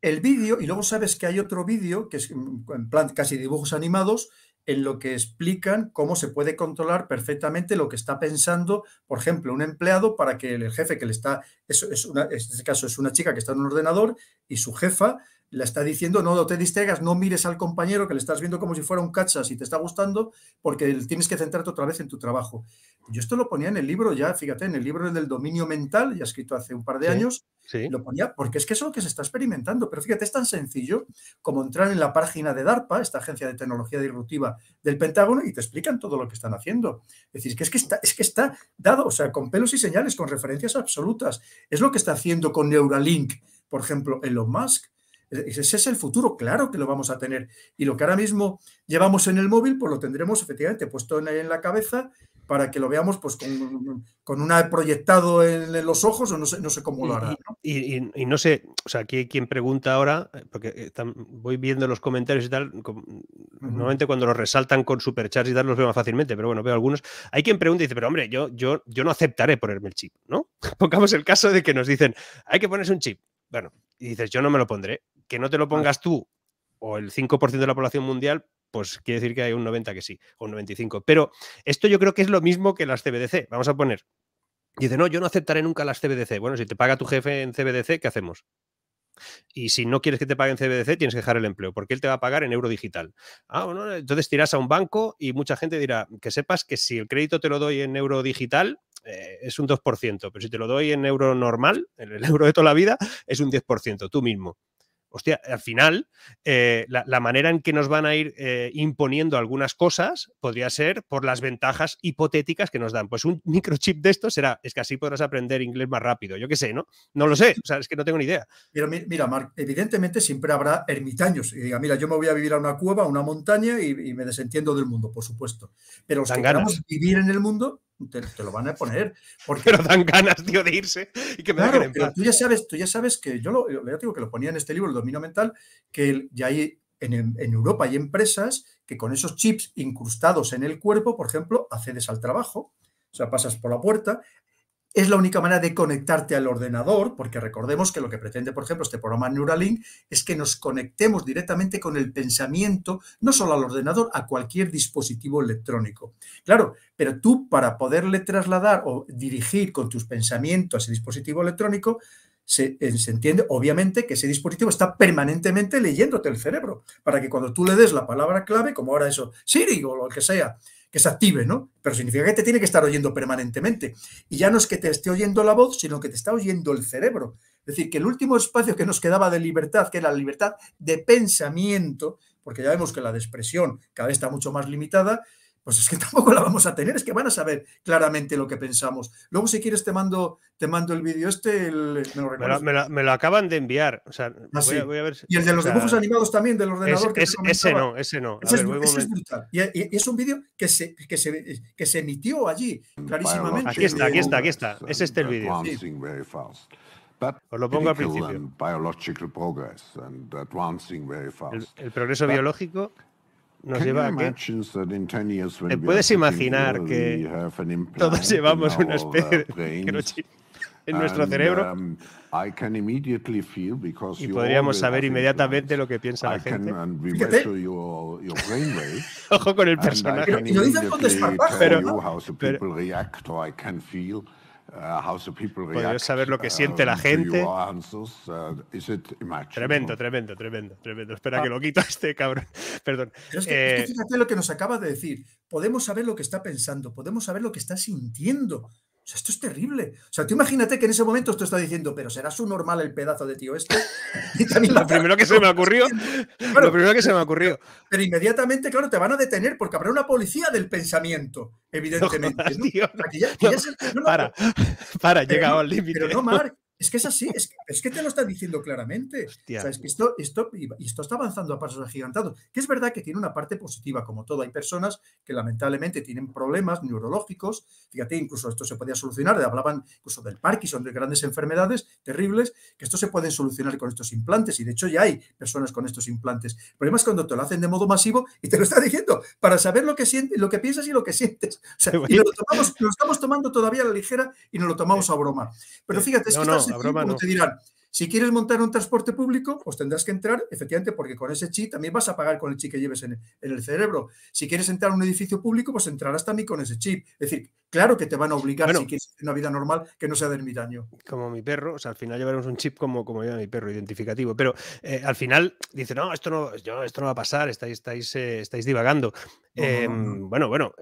Speaker 1: el vídeo y luego sabes que hay otro
Speaker 2: vídeo que es mm, en plan casi dibujos animados en lo que explican cómo se puede controlar perfectamente lo que está pensando, por ejemplo, un empleado para que el jefe que le está, eso es una, en este caso es una chica que está en un ordenador y su jefa la está diciendo no te distraigas, no mires al compañero que le estás viendo como si fuera un cachas y te está gustando, porque tienes que centrarte otra vez en tu trabajo. Yo esto lo ponía en el libro ya, fíjate, en el libro del dominio mental, ya escrito hace un par de años, lo ponía porque es que es lo que se está experimentando. Pero fíjate, es tan sencillo como entrar en la página de DARPA, esta agencia de tecnología disruptiva del Pentágono, y te explican todo lo que están haciendo. Es decir, que es que está, es que está dado, o sea, con pelos y señales, con referencias absolutas. Es lo que está haciendo con Neuralink, por ejemplo, Elon Musk ese es el futuro, claro que lo vamos a tener. Y lo que ahora mismo llevamos en el móvil, pues lo tendremos efectivamente puesto en la cabeza para que lo veamos pues con, con una proyectado en, los ojos o no sé,
Speaker 1: cómo lo hará. Y, no sé, o sea, aquí quien pregunta ahora, eh, porque eh, voy viendo los comentarios y tal, normalmente cuando los resaltan con superchats y tal los veo más fácilmente, pero bueno, veo algunos. Hay quien pregunta y dice, pero hombre, yo, yo, yo no aceptaré ponerme el chip, ¿no? Pongamos el caso de que nos dicen, hay que ponerse un chip. Bueno, y dices, yo no me lo pondré que no te lo ah. pongas tú o el 5% de la población mundial, pues quiere decir que hay un 90 que sí, o un 95. Pero esto yo creo que es lo mismo que las CBDC. Vamos a poner. Dice, no, yo no aceptaré nunca las CBDC. Bueno, si te paga tu jefe en CBDC, ¿qué hacemos? Y si no quieres que te paguen CBDC, tienes que dejar el empleo, porque él te va a pagar en euro digital. Ah, bueno, entonces tiras a un banco y mucha gente dirá que sepas que si el crédito te lo doy en euro digital, eh, es un 2%, pero si te lo doy en euro normal, en el euro de toda la vida, es un 10%, tú mismo hostia, al final, eh, la, manera en que nos van a ir eh, imponiendo algunas cosas podría ser por las ventajas hipotéticas que nos dan. Pues un microchip de esto será, es que así podrás aprender inglés más rápido, yo qué sé, ¿no? No lo sé, o sea, es que no tengo ni idea. Pero mira, Mark, evidentemente siempre habrá ermitaños y
Speaker 2: diga, mira, yo me voy a vivir a una cueva, a una montaña y, me desentiendo del mundo, por supuesto. Pero os vivir en el mundo, te, lo van a poner. Porque... no dan ganas, de irse y que me Tú ya sabes, tú ya sabes que yo lo, digo que lo ponía en este libro, El dominio mental, que ya hay en, en Europa hay empresas que con esos chips incrustados en el cuerpo, por ejemplo, accedes al trabajo. O sea, pasas por la puerta, es la única manera de conectarte al ordenador, porque recordemos que lo que pretende, por ejemplo, este programa Neuralink es que nos conectemos directamente con el pensamiento, no solo al ordenador, a cualquier dispositivo electrónico. Claro, pero tú para poderle trasladar o dirigir con tus pensamientos a ese dispositivo electrónico, se, eh, entiende obviamente que ese dispositivo está permanentemente leyéndote el cerebro para que cuando tú le des la palabra clave, como ahora eso, Siri o lo que sea, que se active, ¿no? Pero significa que te tiene que estar oyendo permanentemente. Y ya no es que te esté oyendo la voz, sino que te está oyendo el cerebro. Es decir, que el último espacio que nos quedaba de libertad, que era la libertad de pensamiento, porque ya vemos que la de expresión cada vez está mucho más limitada, pues es que tampoco la vamos a tener, es que van a saber claramente lo que pensamos. Luego, si quieres, te mando, te mando el vídeo este,
Speaker 1: me, lo me, lo, acaban de enviar. y el de los dibujos animados también del ordenador. que ese no, ese no. es, brutal.
Speaker 2: Y, es un vídeo que se, que, se, que se emitió allí, clarísimamente. Aquí está, aquí está, aquí está. Es este el vídeo.
Speaker 1: Os lo pongo al principio. el progreso biológico nos lleva puedes imaginar que todos llevamos una especie de
Speaker 2: en nuestro cerebro
Speaker 1: um, y podríamos saber inmediatamente lo que piensa la gente. Ojo con el personaje. Pero, pero, Uh, saber lo que uh, siente la gente. Uh, tremendo, tremendo, tremendo, tremendo. Espera que ah. lo quita este cabrón. Perdón. es que, eh,
Speaker 2: lo que nos acaba de decir. Podemos saber lo que está pensando, podemos saber lo que está sintiendo. O sea, esto es terrible. O sea, tú imagínate que en ese momento esto está diciendo, pero será su normal el pedazo de tío este. lo primero que se me ocurrió. lo primero que se me ocurrió. Pero inmediatamente, claro, te van a detener porque habrá una policía del pensamiento, evidentemente. para,
Speaker 1: para, llegado al límite. Pero no, Mark,
Speaker 2: es que es así, es que, te lo está diciendo claramente. O sea, es que esto, esto está avanzando a pasos agigantados. Que es verdad que tiene una parte positiva, como todo. Hay personas que lamentablemente tienen problemas neurológicos. Fíjate, incluso esto se podía solucionar. Hablaban incluso del Parkinson, de grandes enfermedades terribles, que esto se pueden solucionar con estos implantes. Y de hecho ya hay personas con estos implantes. El problema es cuando te lo hacen de modo masivo y te lo está diciendo para saber lo que, sientes, lo que piensas y lo que sientes. O sea, y lo, estamos tomando todavía a la ligera y nos lo tomamos a broma. Pero fíjate, es que no no. te dirán, si quieres montar un transporte público, pues tendrás que entrar, efectivamente, porque con ese chip también vas a pagar con el chip que lleves en, el cerebro. Si quieres entrar a un edificio público, pues entrarás también con
Speaker 1: ese chip. Es decir, Claro que te van a obligar si quieres una vida normal que no sea de daño Como mi perro, o sea, al final llevaremos un chip como, como lleva mi perro, identificativo. Pero eh, al final dice, no, esto no, esto va a pasar, estáis, estáis, eh, estáis divagando. Em, bueno, bueno,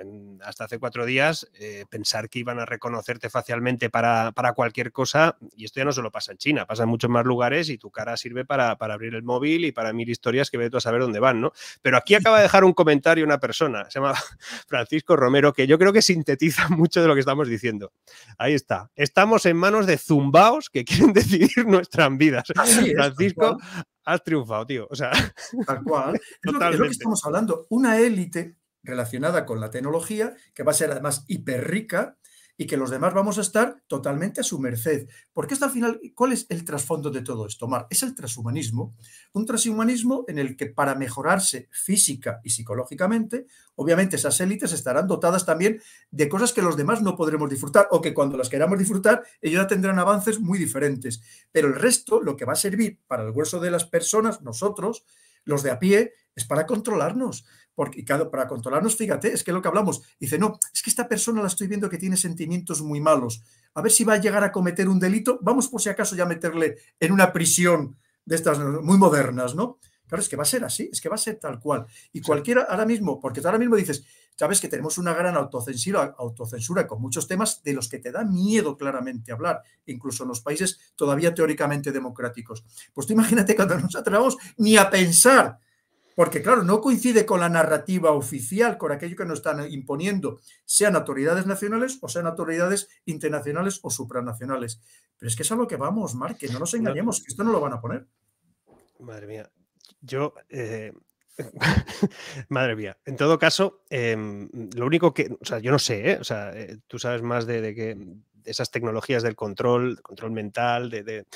Speaker 1: hasta hace cuatro días eh, pensar que iban a reconocerte facialmente para, cualquier cosa, y esto ya no solo pasa en China, pasa en muchos más lugares y tu cara sirve para, abrir el móvil y para mil historias que ve tú a saber dónde van, ¿no? Pero aquí acaba de dejar un comentario una persona, se llama Francisco Romero, que yo creo que sintetiza muy mucho de lo que estamos diciendo. Ahí está. Estamos en manos de zumbaos que quieren decidir nuestras vidas. Francisco, has triunfado, tío. O sea, tal
Speaker 2: cual. Es que, estamos hablando. Una élite relacionada con la tecnología, que va a ser además hiper rica, y que los demás vamos a estar totalmente a su merced. Porque hasta al final, ¿cuál es el trasfondo de todo esto, Mar? Es el transhumanismo. Un transhumanismo en el que para mejorarse física y psicológicamente, obviamente esas élites estarán dotadas también de cosas que los demás no podremos disfrutar o que cuando las queramos disfrutar, ellos ya tendrán avances muy diferentes. Pero el resto, lo que va a servir para el hueso de las personas, nosotros, los de a pie, es para controlarnos porque para controlarnos, fíjate, es que lo que hablamos, dice, no, es que esta persona la estoy viendo que tiene sentimientos muy malos, a ver si va a llegar a cometer un delito, vamos por si acaso ya a meterle en una prisión de estas muy modernas, ¿no? Claro, es que va a ser así, es que va a ser tal cual. Y cualquiera ahora mismo, porque ahora mismo dices, sabes que tenemos una gran autocensura, autocensura con muchos temas de los que te da miedo claramente hablar, incluso en los países todavía teóricamente democráticos. Pues tú imagínate cuando nos atrevamos ni a pensar porque claro, no coincide con la narrativa oficial, con aquello que nos están imponiendo, sean autoridades nacionales o sean autoridades internacionales o supranacionales. Pero es que es a lo que
Speaker 1: vamos, Mark, que no nos engañemos, que esto no lo van a poner. Madre mía, yo... Eh, madre mía. En todo caso, em, lo único que, o sea, yo no sé, ¿eh? o sea, eh, tú sabes más de, que esas tecnologías del control, control mental, de,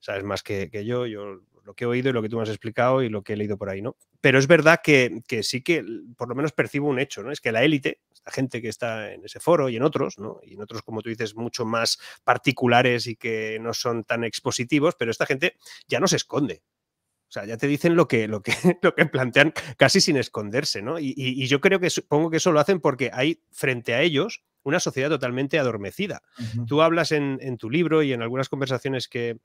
Speaker 1: sabes más que, que, yo, yo lo que he oído y lo que tú me has explicado y lo que he leído por ahí, ¿no? Pero es verdad que, sí que por lo menos percibo un hecho, ¿no? Es que la élite, la gente que está en ese foro y en otros, ¿no? Y en otros, como tú dices, mucho más particulares y que no son tan expositivos, pero esta gente ya no se esconde. O sea, ya te dicen lo que, lo que, lo que plantean casi sin esconderse, ¿no? Y, y yo creo que supongo que eso lo hacen porque hay frente a ellos una sociedad totalmente adormecida. Tú hablas en, tu libro y en algunas conversaciones que,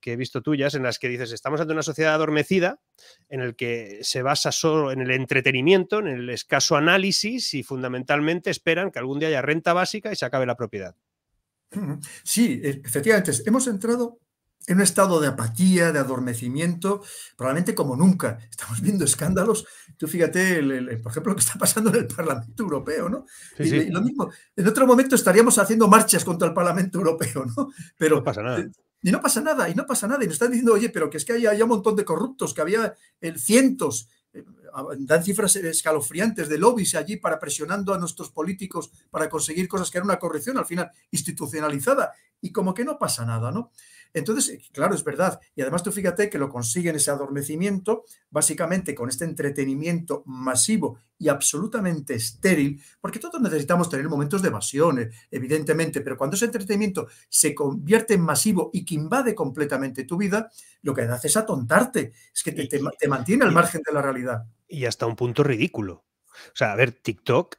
Speaker 1: que, he visto tuyas en las que dices, estamos ante una sociedad adormecida en el que se basa solo en el entretenimiento, en el escaso análisis y fundamentalmente esperan que algún día haya renta básica y se acabe la propiedad.
Speaker 2: Sí, e, efectivamente, hemos entrado en un estado de apatía, de adormecimiento, probablemente como nunca. Estamos viendo escándalos. Tú fíjate, por ejemplo, lo que está pasando en el Parlamento Europeo, ¿no? y, lo mismo, en otro momento estaríamos haciendo marchas contra el Parlamento Europeo, ¿no?
Speaker 1: Pero, no pasa nada.
Speaker 2: Y no pasa nada, y no pasa nada. Y nos están diciendo, oye, pero que es que hay, un montón de corruptos, que había eh, cientos, eh, ah, dan cifras escalofriantes de lobbies allí para presionando a nuestros políticos para conseguir cosas que eran una corrección al final institucionalizada y como que no pasa nada, ¿no? Entonces, eh, claro, es verdad. Y además tú fíjate que lo consiguen ese adormecimiento básicamente con este entretenimiento masivo y absolutamente estéril, porque todos necesitamos tener momentos de evasión, eh, evidentemente, pero cuando ese entretenimiento se convierte en masivo y que invade completamente tu vida, lo que hace es atontarte, es que te, te mantiene al margen de la
Speaker 1: realidad. Y hasta un punto ridículo. O sea, a ver, TikTok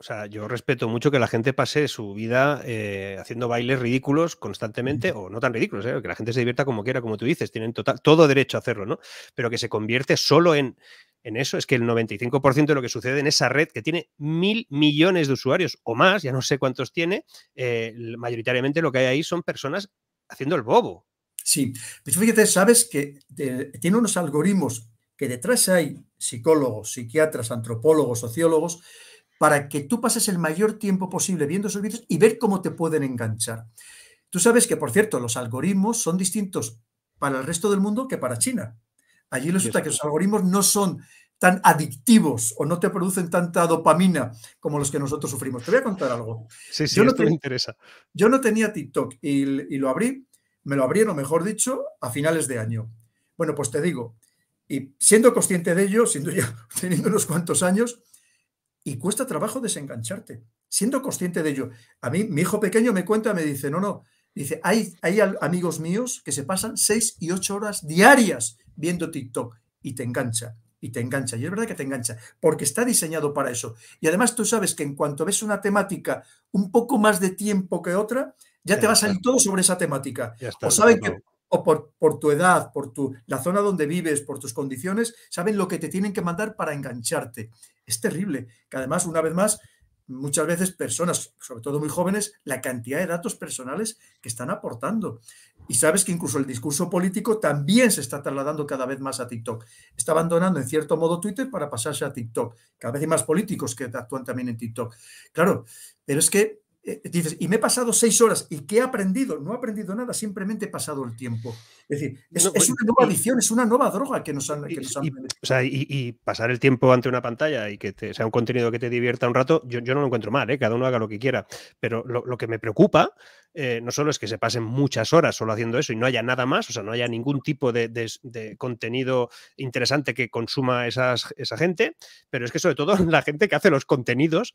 Speaker 1: o sea, yo respeto mucho que la gente pase su vida eh, haciendo bailes ridículos constantemente, o no tan ridículos, eh, que la gente se divierta como quiera, como tú dices, tienen total, todo derecho a hacerlo, ¿no? Pero que se convierte solo en, en eso, es que el 95% de lo que sucede en esa red, que tiene mil millones de usuarios o más, ya no sé cuántos tiene, eh, mayoritariamente lo que hay ahí son personas haciendo el bobo. Sí, pero pues fíjate, sabes que tiene unos algoritmos que detrás hay
Speaker 2: psicólogos, psiquiatras, antropólogos, sociólogos, para que tú pases el mayor tiempo posible viendo esos vídeos y ver cómo te pueden enganchar. Tú sabes que, por cierto, los algoritmos son distintos para el resto del mundo que para China. Allí resulta que los algoritmos no son tan adictivos o no te producen tanta dopamina como los que nosotros sufrimos. Te voy a contar algo. Sí, sí, yo no esto interesa. Yo no tenía TikTok y, lo abrí, me lo abrieron, mejor dicho, a finales de año. Bueno, pues te digo, y siendo consciente de ello, siendo ya teniendo unos cuantos años, y cuesta trabajo desengancharte, siendo consciente de ello. A mí, mi hijo pequeño me cuenta, me dice, no, no, dice, hay, hay amigos míos que se pasan seis y ocho horas diarias viendo TikTok y te engancha, y te engancha. Y es verdad que te engancha, porque está diseñado para eso. Y además tú sabes que en cuanto ves una temática un poco más de tiempo que otra, ya, te va a salir todo sobre esa temática. o saben que o por, por, tu edad, por tu, la zona donde vives, por tus condiciones, saben lo que te tienen que mandar para engancharte. Es terrible. Que además, una vez más, muchas veces personas, sobre todo muy jóvenes, la cantidad de datos personales que están aportando. Y sabes que incluso el discurso político también se está trasladando cada vez más a TikTok. Está abandonando en cierto modo Twitter para pasarse a TikTok. Cada vez hay más políticos que actúan también en TikTok. Claro, pero es que eh, y me he pasado seis horas, ¿y qué he aprendido? No he aprendido nada, simplemente he pasado el tiempo. Es decir, es, pues, una nueva adicción, es una nueva droga que nos han... Que y, o
Speaker 1: sea, y, pasar el tiempo ante una pantalla y que sea un contenido que te divierta un rato, yo, no lo encuentro mal, ¿eh? cada uno haga lo que quiera, pero lo que me preocupa eh, no solo es que se pasen muchas horas solo haciendo eso y no haya nada más, o sea, no haya ningún tipo de, contenido interesante que consuma esa gente, pero es que sobre todo la gente que hace los contenidos,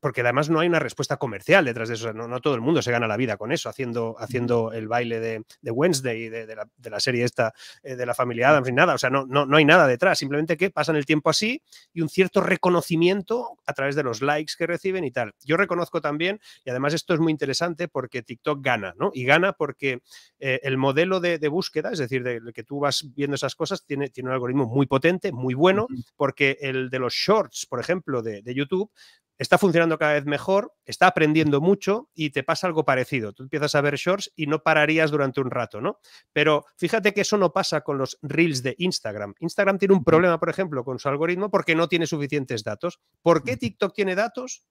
Speaker 1: porque además no hay una respuesta comercial detrás de eso, no, todo el mundo se gana la vida con eso, haciendo, haciendo el baile de, de Wednesday, de, la, serie esta, eh, de la familia Adams, ni nada, o sea, no, no, no hay nada detrás, simplemente que pasan el tiempo así y un cierto reconocimiento a través de los likes que reciben y tal. Yo reconozco también y además esto es muy interesante porque TikTok gana, ¿no? Y gana porque eh, el modelo de, búsqueda, es decir, de, que tú vas viendo esas cosas, tiene, tiene un algoritmo muy potente, muy bueno, porque el de los shorts, por ejemplo, de, de YouTube, está funcionando cada vez mejor, está aprendiendo mucho y te pasa algo parecido. Tú empiezas a ver shorts y no pararías durante un rato, ¿no? Pero fíjate que eso no pasa con los reels de Instagram. Instagram tiene un problema, por ejemplo, con su algoritmo porque no tiene suficientes datos. ¿Por qué TikTok tiene datos?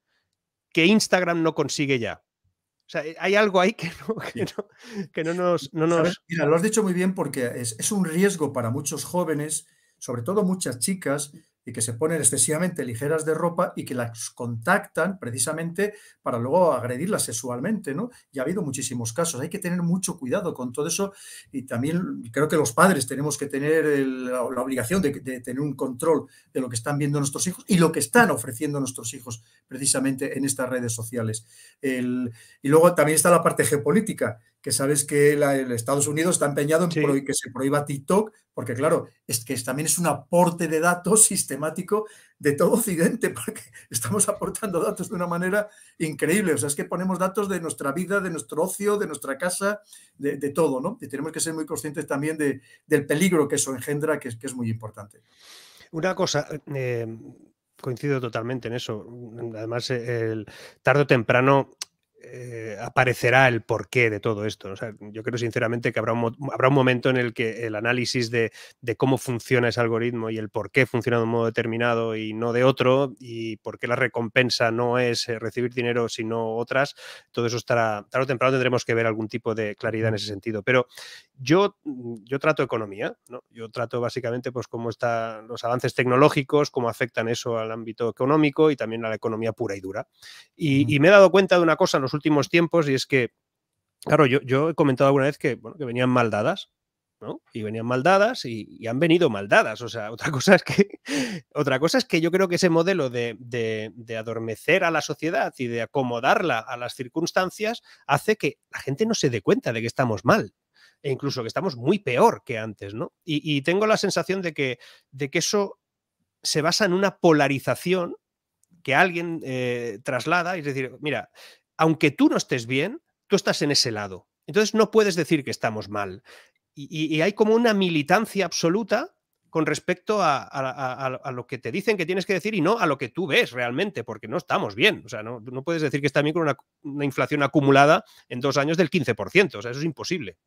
Speaker 1: que Instagram no consigue ya. O sea, eh, hay algo ahí que no, nos... Mira, lo has dicho muy bien porque es, es, un riesgo para muchos jóvenes,
Speaker 2: sobre todo muchas chicas, y que se ponen excesivamente ligeras de ropa y que las contactan precisamente para luego agredirlas sexualmente, ¿no? Y ha habido muchísimos casos. Hay que tener mucho cuidado con todo eso y también creo que los padres tenemos que tener la, obligación de, tener un control de lo que están viendo nuestros hijos y lo que están ofreciendo nuestros hijos precisamente en estas redes sociales. y luego también está la parte geopolítica que sabes que el Estados Unidos está empeñado en que se prohíba TikTok, porque claro, es que también es un aporte de datos sistemático de todo Occidente, porque estamos aportando datos de una manera increíble. O sea, es que ponemos datos de nuestra vida, de nuestro ocio, de nuestra casa, de, todo, ¿no? Y tenemos que ser muy conscientes también de, del peligro que eso engendra, que, es muy importante.
Speaker 1: Una cosa... Eh, coincido totalmente en eso. Además, el, tarde o temprano eh, aparecerá el porqué de todo esto. yo creo sinceramente que habrá un, habrá un momento en el que el análisis de, cómo funciona ese algoritmo y el por qué funciona de un modo determinado y no de otro, y por qué la recompensa no es eh, recibir dinero sino otras, todo eso estará, tarde o temprano tendremos que ver algún tipo de claridad en ese sentido. Pero yo, mm, yo trato economía, yo trato básicamente pues, cómo están los avances tecnológicos, cómo afectan eso al ámbito económico y también a la economía pura y dura. Y, me he dado cuenta de una cosa últimos tiempos y es que, claro, yo, yo he comentado alguna vez que, bueno, que venían mal dadas, ¿no? Y venían maldadas y, y, han venido mal dadas O sea, otra cosa es que, otra cosa es que yo creo que ese modelo de, de, adormecer a la sociedad y de acomodarla a las circunstancias hace que la gente no se dé cuenta de que estamos mal. E incluso que estamos muy peor que antes, ¿no? Y, tengo la sensación de que, de que eso se basa en una polarización que alguien eh, traslada, es decir, mira, aunque tú no estés bien, tú estás en ese lado. Entonces no puedes decir que estamos mal. Y, hay como una militancia absoluta con respecto a, lo que te dicen que tienes que decir y no a lo que tú ves realmente, porque no estamos bien. O sea, no, puedes decir que está bien con una, una inflación acumulada en dos años del 15%. O sea, eso es imposible.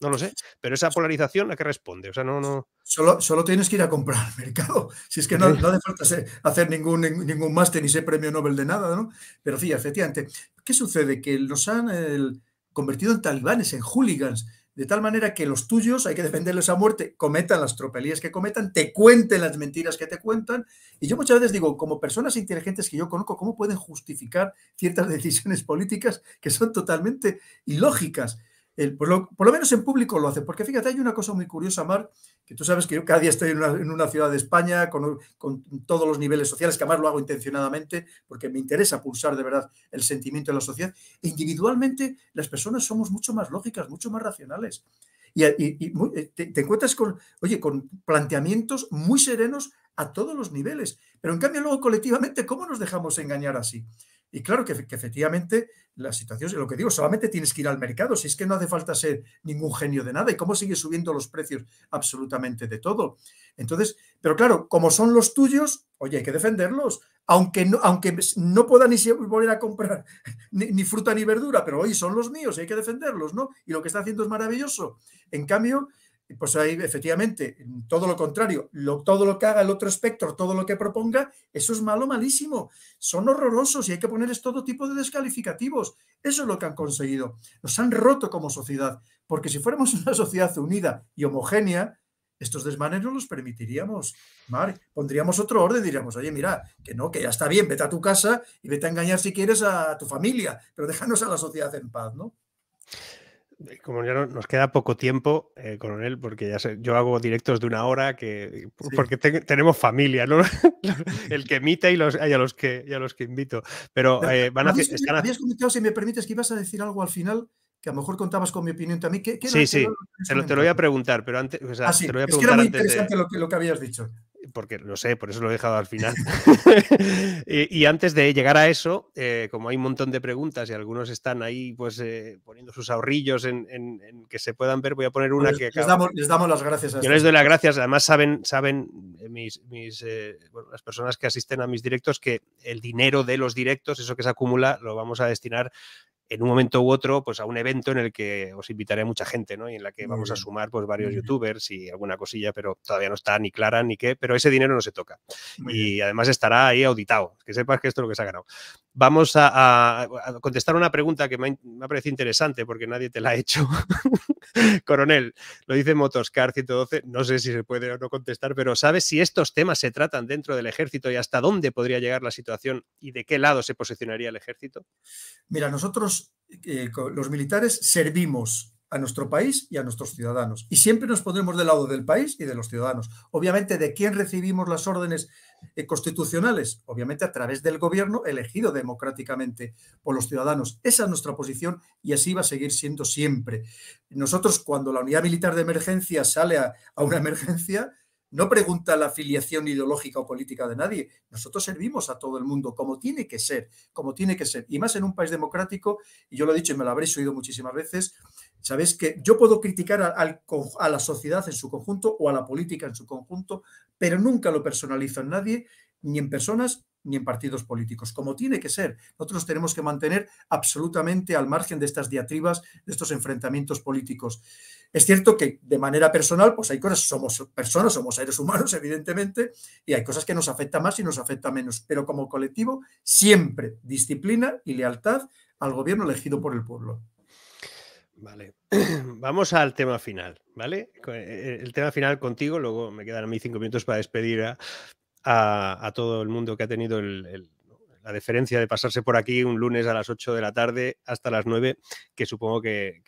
Speaker 1: No lo sé, pero esa polarización a que responde. O sea, no, no... Solo, solo tienes
Speaker 2: que ir a comprar al mercado. Si es que no, hace falta hacer ningún, ningún máster ni ser premio Nobel de nada, ¿no? Pero sí, efectivamente. ¿Qué sucede? Que los han convertido en talibanes, en hooligans, de tal manera que los tuyos hay que defenderles a muerte, cometan las tropelías que cometan, te cuenten las mentiras que te cuentan. Y yo muchas veces digo, como personas inteligentes que yo conozco, ¿cómo pueden justificar ciertas decisiones políticas que son totalmente ilógicas? por, lo, menos en público lo hace, porque fíjate, hay una cosa muy curiosa, Mar, que tú sabes que yo cada día estoy en una, ciudad de España con, todos los niveles sociales, que además lo hago intencionadamente, porque me interesa pulsar de verdad el sentimiento de la sociedad. E individualmente, las personas somos mucho más lógicas, mucho más racionales. Y, eh, te, te, encuentras con, oye, con planteamientos muy serenos a todos los niveles. Pero en cambio, luego colectivamente, ¿cómo nos dejamos engañar así? Y claro que, efectivamente la situación, es lo que digo, solamente tienes que ir al mercado, si es que no hace falta ser ningún genio de nada. ¿Y cómo sigue subiendo los precios absolutamente de todo? Entonces, pero claro, como son los tuyos, oye, hay que defenderlos. Aunque no, aunque no pueda ni volver a comprar ni, ni fruta ni verdura, pero hoy son los míos y hay que defenderlos, ¿no? Y lo que está haciendo es maravilloso. En cambio, pues ahí, efectivamente, todo lo contrario, todo lo que haga el otro espectro, todo lo que proponga, eso es malo, malísimo. Son horrorosos y hay que ponerles todo tipo de descalificativos. Eso es lo que han conseguido. Nos han roto como sociedad, porque si fuéramos una sociedad unida y homogénea, estos desmanes no los permitiríamos. pondríamos otro orden, diríamos, oye, mira, que no, que ya está bien, vete a tu casa y vete a engañar si quieres a tu familia, pero déjanos a la sociedad en paz, ¿no?
Speaker 1: Eh, como ya nos queda poco tiempo, eh, coronel, porque ya yo hago directos de una hora que eh, porque tenemos familia, El que emite y, los, a los que los que invito. Pero van a habías,
Speaker 2: comentado, si me permites, que ibas a decir algo al final que a lo mejor contabas con mi opinión también. sí, ah, sí, te lo, voy a
Speaker 1: preguntar, pero antes. O sea, te lo voy a preguntar es que era muy interesante lo, lo que habías dicho porque lo sé, por eso lo he dejado al final. Eh, y, antes de llegar a eso, eh, como hay un montón de preguntas y algunos están ahí pues eh, poniendo sus ahorrillos en, que se puedan ver, voy a poner una pues, que... Les damos, las gracias. Yo les este. doy las gracias. Además saben, saben mis, las personas que asisten a mis directos que el dinero de los directos, eso que se acumula, lo vamos a destinar en un momento u otro pues a un evento en el que os invitaré a mucha gente, ¿no? Y en la que vamos a sumar pues varios youtubers y alguna cosilla, pero todavía no está ni clara ni qué, pero ese dinero no se toca. y además estará ahí auditado, que sepas que esto es lo que se ha ganado vamos a, contestar una pregunta que me ha, parecido interesante porque nadie te la ha hecho. Coronel, lo dice Motoscar 112, no sé si se puede o no contestar, pero ¿sabes si estos temas se tratan dentro del ejército y hasta dónde podría llegar la situación y de qué lado se posicionaría el ejército?
Speaker 2: Mira, nosotros, eh, los militares, servimos a nuestro país y a nuestros ciudadanos. Y siempre nos pondremos del lado del país y de los ciudadanos. Obviamente, ¿de quién recibimos las órdenes eh, constitucionales? Obviamente a través del gobierno elegido democráticamente por los ciudadanos. Esa es nuestra posición y así va a seguir siendo siempre. Nosotros, cuando la unidad militar de emergencia sale a una emergencia, no pregunta la afiliación ideológica o política de nadie. Nosotros servimos a todo el mundo como tiene que ser, como tiene que ser. Y más en un país democrático, y yo lo he dicho y me lo habréis oído muchísimas veces, sabéis que yo puedo criticar a, a la sociedad en su conjunto o a la política en su conjunto, pero nunca lo personalizo en nadie, ni en personas, ni en partidos políticos, como tiene que ser. Nosotros tenemos que mantener absolutamente al margen de estas diatribas, de estos enfrentamientos políticos. Es cierto que de manera personal, pues hay cosas, somos personas, somos seres humanos, evidentemente, y hay cosas que nos afectan más y nos afectan menos, pero como colectivo, siempre disciplina y lealtad al gobierno elegido por el pueblo.
Speaker 1: Vale, vamos al tema final, ¿vale? Eh, el tema final contigo, luego me quedan a mí cinco minutos para despedir a, a, todo el mundo que ha tenido el, la diferencia de pasarse por aquí un lunes a las 8 de la tarde hasta las 9, que supongo que,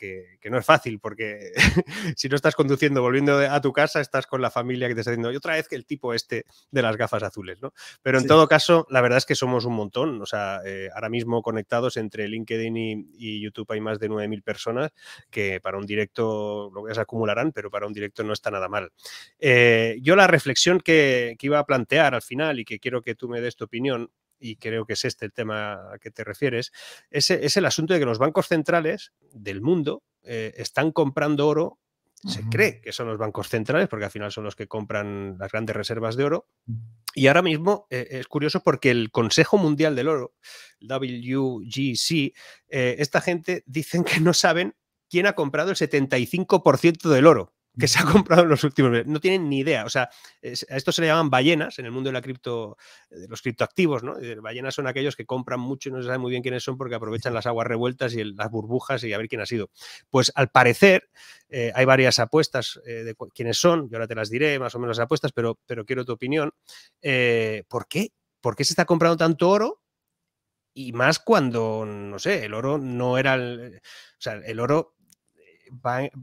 Speaker 1: no es fácil, porque si no estás conduciendo, volviendo a tu casa, estás con la familia que te está diciendo, y otra vez que el tipo este de las gafas azules, ¿no? Pero en todo caso, la verdad es que somos un montón, o sea, eh, ahora mismo conectados entre LinkedIn y, YouTube hay más de 9.000 personas, que para un directo, lo que se acumularán, pero para un directo no está nada mal. Eh, yo la reflexión que, que iba a plantear al final y que quiero que tú me des tu opinión y creo que es este el tema a que te refieres, es, e, es el asunto de que los bancos centrales del mundo eh, están comprando oro se cree que son los bancos centrales, porque al final son los que compran las grandes reservas de oro. Mm. Y ahora mismo eh, es curioso porque el Consejo Mundial del Oro, WGC, eh, esta gente dicen que no saben quién ha comprado el 75% del oro que se ha comprado en los últimos meses. No tienen ni idea. O sea, a esto se le llaman ballenas en el mundo de la cripto, de los criptoactivos, ¿no? Ballenas son aquellos que compran mucho y no se sabe muy bien quiénes son porque aprovechan las aguas revueltas y las burbujas y a ver quién ha sido. Pues al parecer eh, hay varias apuestas eh, de quiénes son, yo ahora te las diré, más o menos las apuestas, pero, pero quiero tu opinión. Eh, ¿Por qué? ¿Por qué se está comprando tanto oro? Y más cuando, no sé, el oro no era el. O sea, el oro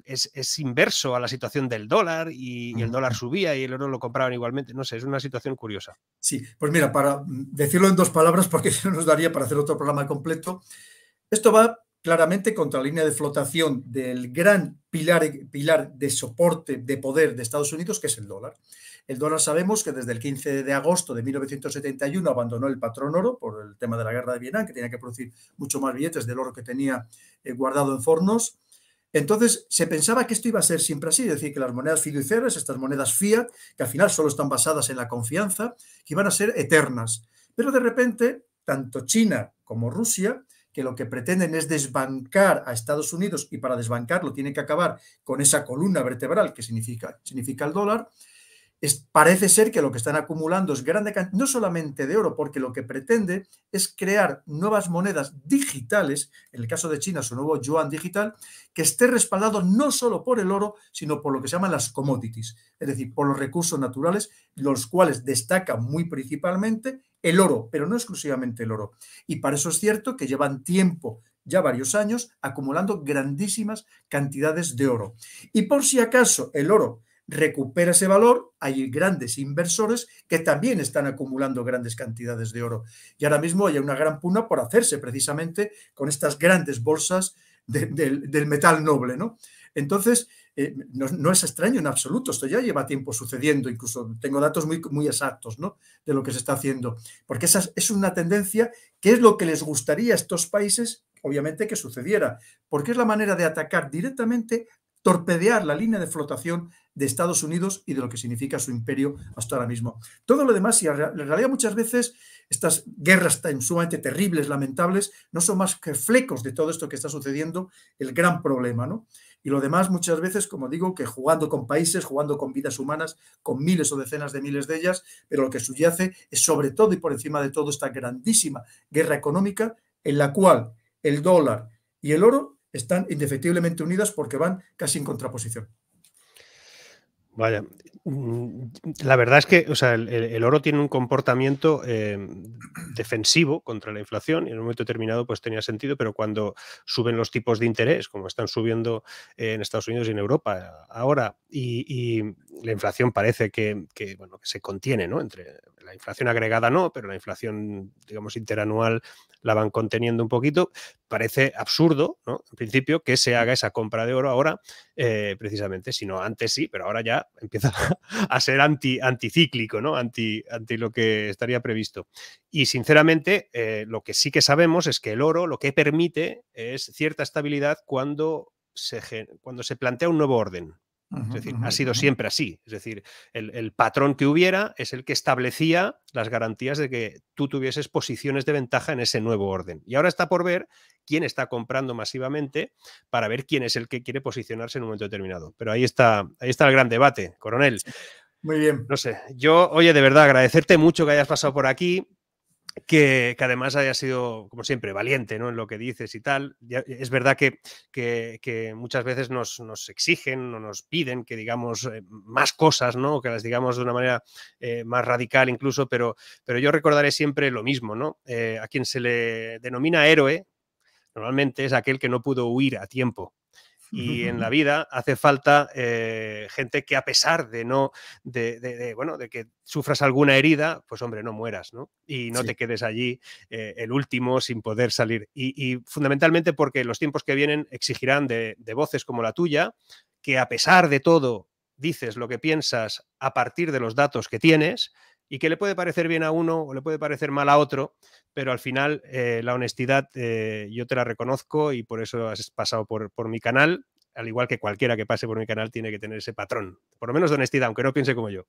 Speaker 1: es, inverso a la situación del dólar y, el dólar subía y el oro lo compraban igualmente. No sé, es una situación curiosa.
Speaker 2: Sí, pues mira, para mm, decirlo en dos palabras, porque no nos daría para hacer otro programa completo, esto va claramente contra la línea de flotación del gran pilar, pilar de soporte de poder de Estados Unidos, que es el dólar. El dólar sabemos que desde el 15 de agosto de 1971 abandonó el patrón oro por el tema de la guerra de Vietnam, que tenía que producir mucho más billetes del oro que tenía eh, guardado en fornos. Entonces se pensaba que esto iba a ser siempre así, es decir, que las monedas fiduciarias, estas monedas fiat, que al final solo están basadas en la confianza, que iban a ser eternas. Pero de repente, tanto China como Rusia, que lo que pretenden es desbancar a Estados Unidos y para desbancarlo tienen que acabar con esa columna vertebral que significa, significa el dólar, parece ser que lo que están acumulando es grande cantidad, no solamente de oro, porque lo que pretende es crear nuevas monedas digitales, en el caso de China, su nuevo yuan digital, que esté respaldado no solo por el oro, sino por lo que se llaman las commodities, es decir, por los recursos naturales, los cuales destacan muy principalmente el oro, pero no exclusivamente el oro. Y para eso es cierto que llevan tiempo ya varios años acumulando grandísimas cantidades de oro. Y por si acaso el oro recupera ese valor, hay grandes inversores que también están acumulando grandes cantidades de oro. Y ahora mismo hay una gran puna por hacerse precisamente con estas grandes bolsas del metal noble, ¿no? Entonces, eh, no, es extraño en absoluto, esto ya lleva tiempo sucediendo, incluso tengo datos muy, muy exactos ¿no? de lo que se está haciendo, porque esa es una tendencia que es lo que les gustaría a estos países, obviamente, que sucediera, porque es la manera de atacar directamente, torpedear la línea de flotación de Estados Unidos y de lo que significa su imperio hasta ahora mismo. Todo lo demás, y en realidad muchas veces estas guerras tan sumamente terribles, lamentables, no son más que flecos de todo esto que está sucediendo, el gran problema, ¿no? Y lo demás muchas veces, como digo, que jugando con países, jugando con vidas humanas, con miles o decenas de miles de ellas, pero lo que subyace es sobre todo y por encima de todo esta grandísima guerra económica en la cual el dólar y el oro están indefectiblemente unidas porque van casi en contraposición.
Speaker 1: Vaya, mm, la verdad es que sea, el, oro tiene un comportamiento eh, defensivo contra la inflación y en un momento determinado pues tenía sentido, pero cuando suben los tipos de interés, como están subiendo eh, en Estados Unidos y en Europa eh, ahora, y, la inflación parece que, que, bueno, que se contiene, ¿no? Entre la inflación agregada no, pero la inflación, digamos, interanual la van conteniendo un poquito. Parece absurdo, En principio, que se haga esa compra de oro ahora, eh, precisamente, sino antes sí, pero ahora ya empieza a ser anti, anticíclico, ¿no? Anti, anti lo que estaría previsto. Y sinceramente, eh, lo que sí que sabemos es que el oro lo que permite es cierta estabilidad cuando se, cuando se plantea un nuevo orden. Es decir, ha sido siempre así. Es decir, el, patrón que hubiera es el que establecía las garantías de que tú tuvieses posiciones de ventaja en ese nuevo orden. Y ahora está por ver quién está comprando masivamente para ver quién es el que quiere posicionarse en un momento determinado. Pero ahí está, ahí está el gran debate, coronel. Muy bien. No sé, yo, oye, de verdad, agradecerte mucho que hayas pasado por aquí que, además haya sido, como siempre, valiente ¿no? en lo que dices y tal. es verdad que, que, muchas veces nos, nos, exigen o nos piden que digamos eh, más cosas, ¿no? que las digamos de una manera eh, más radical incluso, pero, pero yo recordaré siempre lo mismo. ¿no? Eh, a quien se le denomina héroe, normalmente es aquel que no pudo huir a tiempo y en la vida hace falta eh, gente que a pesar de no, de, bueno, de que sufras alguna herida, pues hombre, no mueras, ¿no? Y no te quedes allí eh, el último sin poder salir. Y, fundamentalmente porque los tiempos que vienen exigirán de voces como la tuya, que a pesar de todo dices lo que piensas a partir de los datos que tienes, y que le puede parecer bien a uno o le puede parecer mal a otro, pero al final eh, la honestidad eh, yo te la reconozco y por eso has pasado por, por mi canal, al igual que cualquiera que pase por mi canal tiene que tener ese patrón, por lo menos de honestidad, aunque no piense como yo.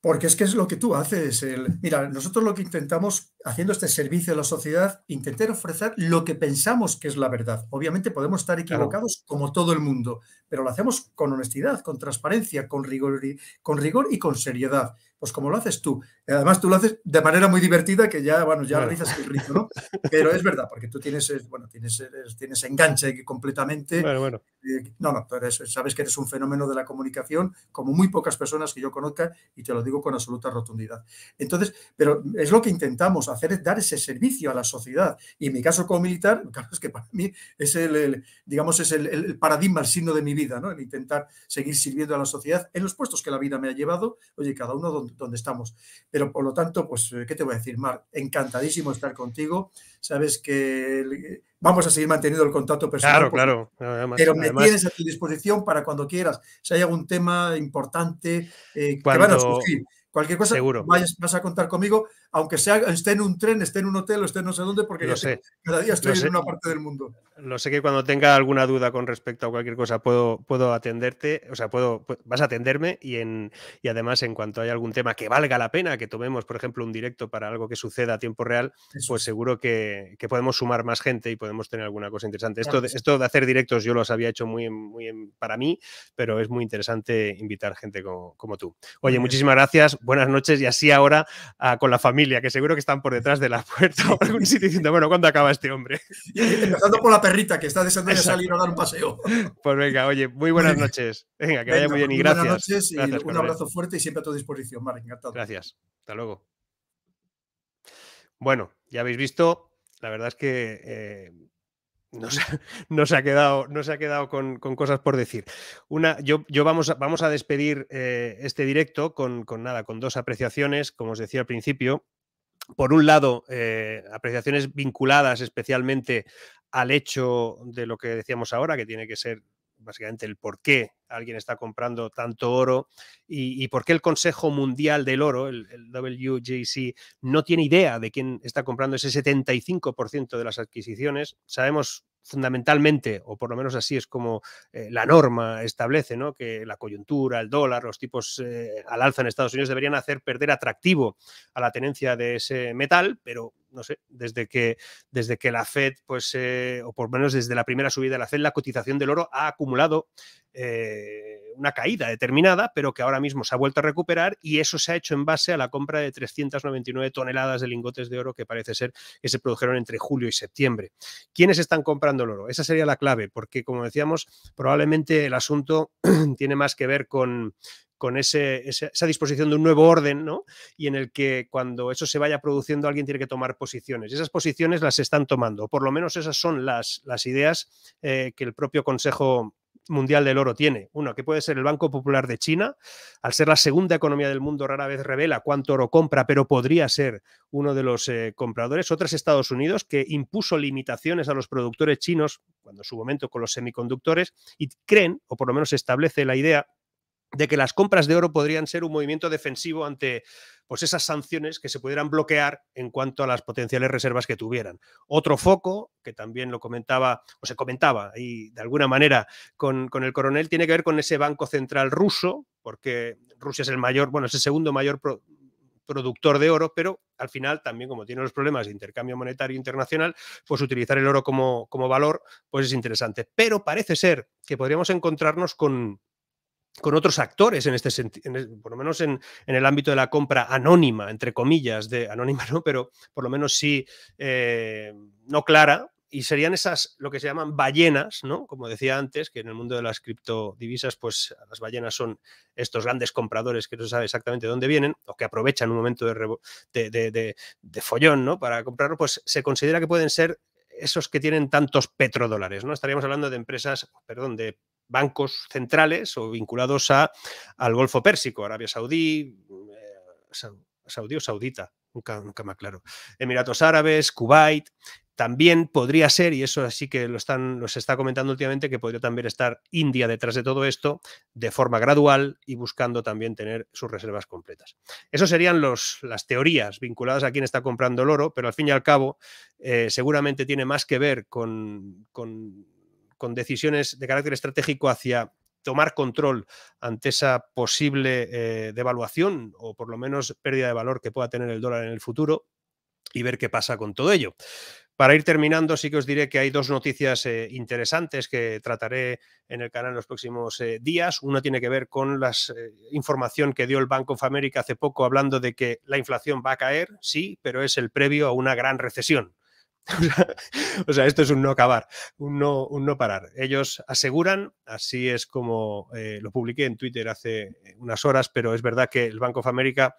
Speaker 1: Porque es
Speaker 2: que es lo que tú haces. Mira, nosotros lo que intentamos, haciendo este servicio a la sociedad, intentar ofrecer lo que pensamos que es la verdad. Obviamente podemos estar equivocados como todo el mundo, pero lo hacemos con honestidad, con transparencia, con rigor y con seriedad pues como lo haces tú. Además, tú lo haces de manera muy divertida que ya, bueno, ya realizas el ritmo, ¿no? Pero es verdad, porque tú tienes, eh, bueno, tienes, eh, tienes enganche completamente. Bueno, bueno. Eh, no, no, sabes que eres un fenómeno de la comunicación como muy pocas personas que yo conozca y te lo digo con absoluta rotundidad. Entonces, pero es lo que intentamos hacer, es dar ese servicio a la sociedad. Y en mi caso como militar, claro, es que para mí es el, digamos, es el, el, paradigma, el signo de mi vida, ¿no? El intentar seguir sirviendo a la sociedad en los puestos que la vida me ha llevado, oye, cada uno donde donde estamos. Pero por lo tanto, pues, eh, ¿qué te voy a decir, Mar? Encantadísimo estar contigo. Sabes que eh, vamos a seguir manteniendo el contacto personal. Claro, claro. pero me tienes a tu disposición para cuando quieras. Si hay algún tema importante eh, que van a Cualquier cosa, Seguro. vas a contar conmigo, aunque sea esté en un tren, esté en un hotel o esté no sé dónde, porque yo sé.
Speaker 1: cada día estoy en una parte del mundo. Lo sé que cuando tenga alguna duda con respecto a cualquier cosa puedo, puedo atenderte, o sea, puedo, vas a atenderme y, además en cuanto haya algún tema que valga la pena, que tomemos, por ejemplo, un directo para algo que suceda a tiempo real, pues seguro que, podemos sumar más gente y podemos tener alguna cosa interesante. Esto, de, esto de hacer directos yo los había hecho muy, muy para mí, pero es muy interesante invitar gente como tú. Oye, muchísimas gracias buenas noches y así ahora ah, con la familia, que seguro que están por detrás de la puerta o algún sitio diciendo, bueno, ¿cuándo acaba este hombre?
Speaker 2: empezando por la perrita que está deseando salir a dar un paseo.
Speaker 1: Pues venga, oye, muy buenas noches. Venga, que vaya muy bien y gracias. Buenas noches y un abrazo
Speaker 2: fuerte y siempre a tu disposición, Mar, encantado.
Speaker 1: Gracias, hasta luego. Bueno, ya habéis visto, la verdad es que... Eh, no se ha quedado, ha quedado con, cosas por decir. Una, yo, vamos, a, vamos a despedir eh, este directo con, nada, con dos apreciaciones, como os decía al principio. Por un lado, eh, apreciaciones vinculadas especialmente al hecho de lo que decíamos ahora, que tiene que ser básicamente el por qué alguien está comprando tanto oro y, por qué el Consejo Mundial del Oro, el, WJC, no tiene idea de quién está comprando ese 75% de las adquisiciones. Sabemos fundamentalmente, o por lo menos así es como eh, la norma establece, ¿no? que la coyuntura, el dólar, los tipos eh, al alza en Estados Unidos deberían hacer perder atractivo a la tenencia de ese metal, pero no sé, desde que, desde que la Fed, pues, eh, o por lo menos desde la primera subida de la Fed, la cotización del oro ha acumulado eh, una caída determinada, pero que ahora mismo se ha vuelto a recuperar y eso se ha hecho en base a la compra de 399 toneladas de lingotes de oro que parece ser que se produjeron entre julio y septiembre. ¿Quiénes están comprando el oro? Esa sería la clave, porque como decíamos, probablemente el asunto tiene más que ver con, con esa disposición de un nuevo orden, ¿no? Y en el que cuando eso se vaya produciendo alguien tiene que tomar posiciones. Esas posiciones las están tomando, por lo menos esas son las, las ideas eh, que el propio Consejo mundial del oro tiene. Uno, que puede ser el Banco Popular de China, al ser la segunda economía del mundo, rara vez revela cuánto oro compra, pero podría ser uno de los eh, compradores. Otros, Estados Unidos, que impuso limitaciones a los productores chinos, cuando en su momento con los semiconductores, y creen, o por lo menos establece la idea, de que las compras de oro podrían ser un movimiento defensivo ante pues, esas sanciones que se pudieran bloquear en cuanto a las potenciales reservas que tuvieran. Otro foco, que también lo comentaba, o se comentaba y de alguna manera con, el coronel, tiene que ver con ese Banco Central ruso, porque Rusia es el mayor, bueno, es el segundo mayor productor de oro, pero al final también como tiene los problemas de intercambio monetario internacional, pues utilizar el oro como, como valor, pues es interesante. Pero parece ser que podríamos encontrarnos con, con otros actores en este sentido, por lo menos en, el ámbito de la compra anónima, entre comillas, de anónima no, pero por lo menos sí eh, no clara, y serían esas lo que se llaman ballenas, ¿no? Como decía antes, que en el mundo de las criptodivisas, pues las ballenas son estos grandes compradores que no se sabe exactamente dónde vienen o que aprovechan un momento de, follón, ¿no? Para comprarlo, pues se considera que pueden ser esos que tienen tantos petrodólares, ¿no? Estaríamos hablando de empresas, perdón, de bancos centrales o vinculados a, al Golfo Pérsico, Arabia Saudí, mm, eh, Saudí o Saudita, nunca, nunca me Emiratos Árabes, Kuwait, también podría ser, y eso sí que lo están, los está comentando últimamente, que podría también estar India detrás de todo esto de forma gradual y buscando también tener sus reservas completas. Esas serían los, las teorías vinculadas a quién está comprando el oro, pero al fin y al cabo eh, seguramente tiene más que ver con, con, decisiones de carácter estratégico hacia tomar control ante esa posible eh, devaluación o por lo menos pérdida de valor que pueda tener el dólar en el futuro y ver qué pasa con todo ello. Para ir terminando, sí que os diré que hay dos noticias eh, interesantes que trataré en el canal en los próximos eh, días. Una tiene que ver con la eh, información que dio el Banco of America hace poco hablando de que la inflación va a caer, sí, pero es el previo a una gran recesión. o sea, esto es un no acabar, un no, parar. Ellos aseguran, así es como lo publiqué en Twitter hace unas horas, pero es verdad que el Bank of America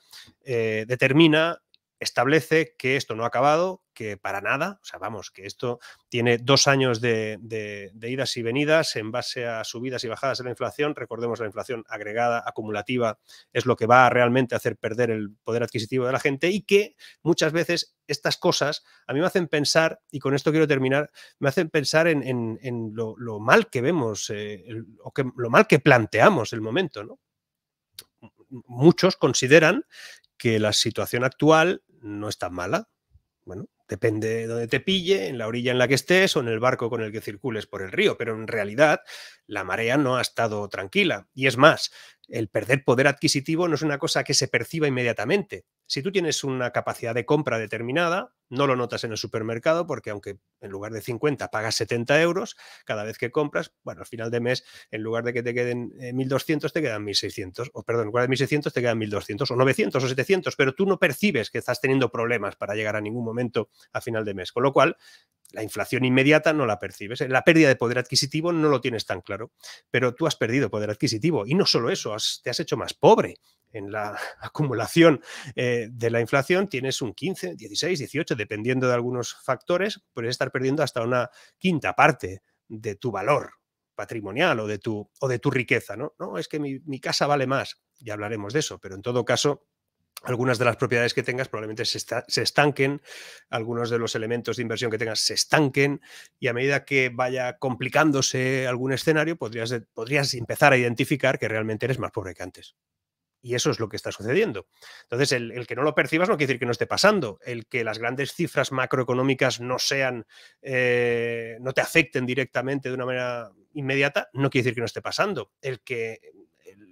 Speaker 1: determina establece que esto no ha acabado, que para nada, o sea, vamos, que esto tiene dos años de, idas y venidas en base a subidas y bajadas de la inflación. Recordemos, la inflación agregada, acumulativa, es lo que va realmente a hacer perder el poder adquisitivo de la gente y que muchas veces estas cosas a mí me hacen pensar, y con esto quiero terminar, me hacen pensar en, lo, mal que vemos eh, o lo mal que planteamos el momento, Muchos consideran que la situación actual no es tan mala. Bueno, depende de donde te pille, en la orilla en la que estés o en el barco con el que circules por el río, pero en realidad la marea no ha estado tranquila. Y es más, el perder poder adquisitivo no es una cosa que se perciba inmediatamente. Si tú tienes una capacidad de compra determinada, no lo notas en el supermercado porque aunque en lugar de 50 pagas 70 euros cada vez que compras, bueno, al final de mes, en lugar de que te queden 1.200, eh, te quedan 1.600, o perdón, en lugar de 1.600 te quedan 1.200 o 900 o 700, pero tú no percibes que estás teniendo problemas para llegar a ningún momento a final de mes. Con lo cual, la inflación inmediata no la percibes. Eh, la pérdida de poder adquisitivo no lo tienes tan claro, pero tú has perdido poder adquisitivo y no solo eso, te has hecho más pobre. En la acumulación eh, de la inflación tienes un 15, 16, 18, dependiendo de algunos factores, puedes estar perdiendo hasta una quinta parte de tu valor patrimonial o de tu, o de tu riqueza. No, no es que mi, mi casa vale más, ya hablaremos de eso, pero en todo caso, algunas de las propiedades que tengas probablemente se, estanquen, algunos de los elementos de inversión que tengas se estanquen y a medida que vaya complicándose algún escenario podrías, podrías empezar a identificar que realmente eres más pobre que antes. Y eso es lo que está sucediendo. Entonces, el, que no lo percibas no quiere decir que no esté pasando. El que las grandes cifras macroeconómicas no sean, eh, no te afecten directamente de una manera inmediata, no quiere decir que no esté pasando. El que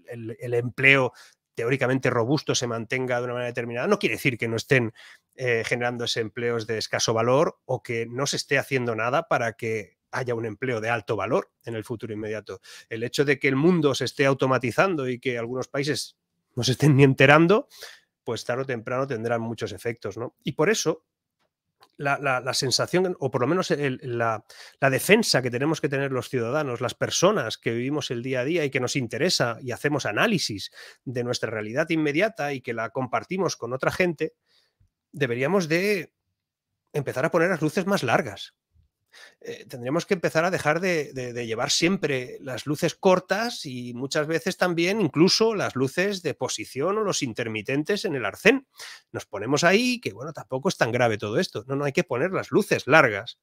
Speaker 1: el empleo teóricamente robusto se mantenga de una manera determinada, no quiere decir que no estén eh, generando ese empleos de escaso valor o que no se esté haciendo nada para que haya un empleo de alto valor en el futuro inmediato. El hecho de que el mundo se esté automatizando y que algunos países no se estén ni enterando, pues tarde o temprano tendrán muchos efectos, ¿no? Y por eso la, sensación, o por lo menos la, la, defensa que tenemos que tener los ciudadanos, las personas que vivimos el día a día y que nos interesa y hacemos análisis de nuestra realidad inmediata y que la compartimos con otra gente, deberíamos de empezar a poner las luces más largas. Eh, tendríamos que empezar a dejar de, llevar siempre las luces cortas y muchas veces también incluso las luces de posición o los intermitentes en el arcén. Nos ponemos ahí, que bueno, tampoco es tan grave todo esto. No, no hay que poner las luces largas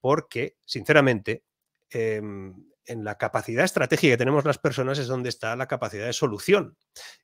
Speaker 1: porque, sinceramente, em, en la capacidad estratégica que tenemos las personas es donde está la capacidad de solución.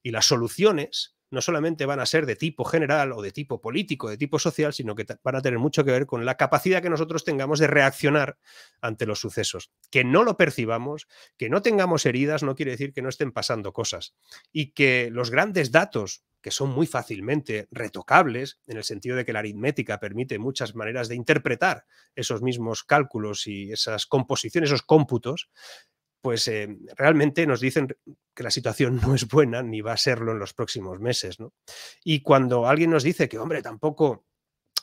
Speaker 1: Y las soluciones no solamente van a ser de tipo general o de tipo político, de tipo social, sino que van a tener mucho que ver con la capacidad que nosotros tengamos de reaccionar ante los sucesos. Que no lo percibamos, que no tengamos heridas, no quiere decir que no estén pasando cosas. Y que los grandes datos, que son muy fácilmente retocables, en el sentido de que la aritmética permite muchas maneras de interpretar esos mismos cálculos y esas composiciones, esos cómputos, pues eh, realmente nos dicen que la situación no es buena ni va a serlo en los próximos meses. Y cuando alguien nos dice que, hombre, tampoco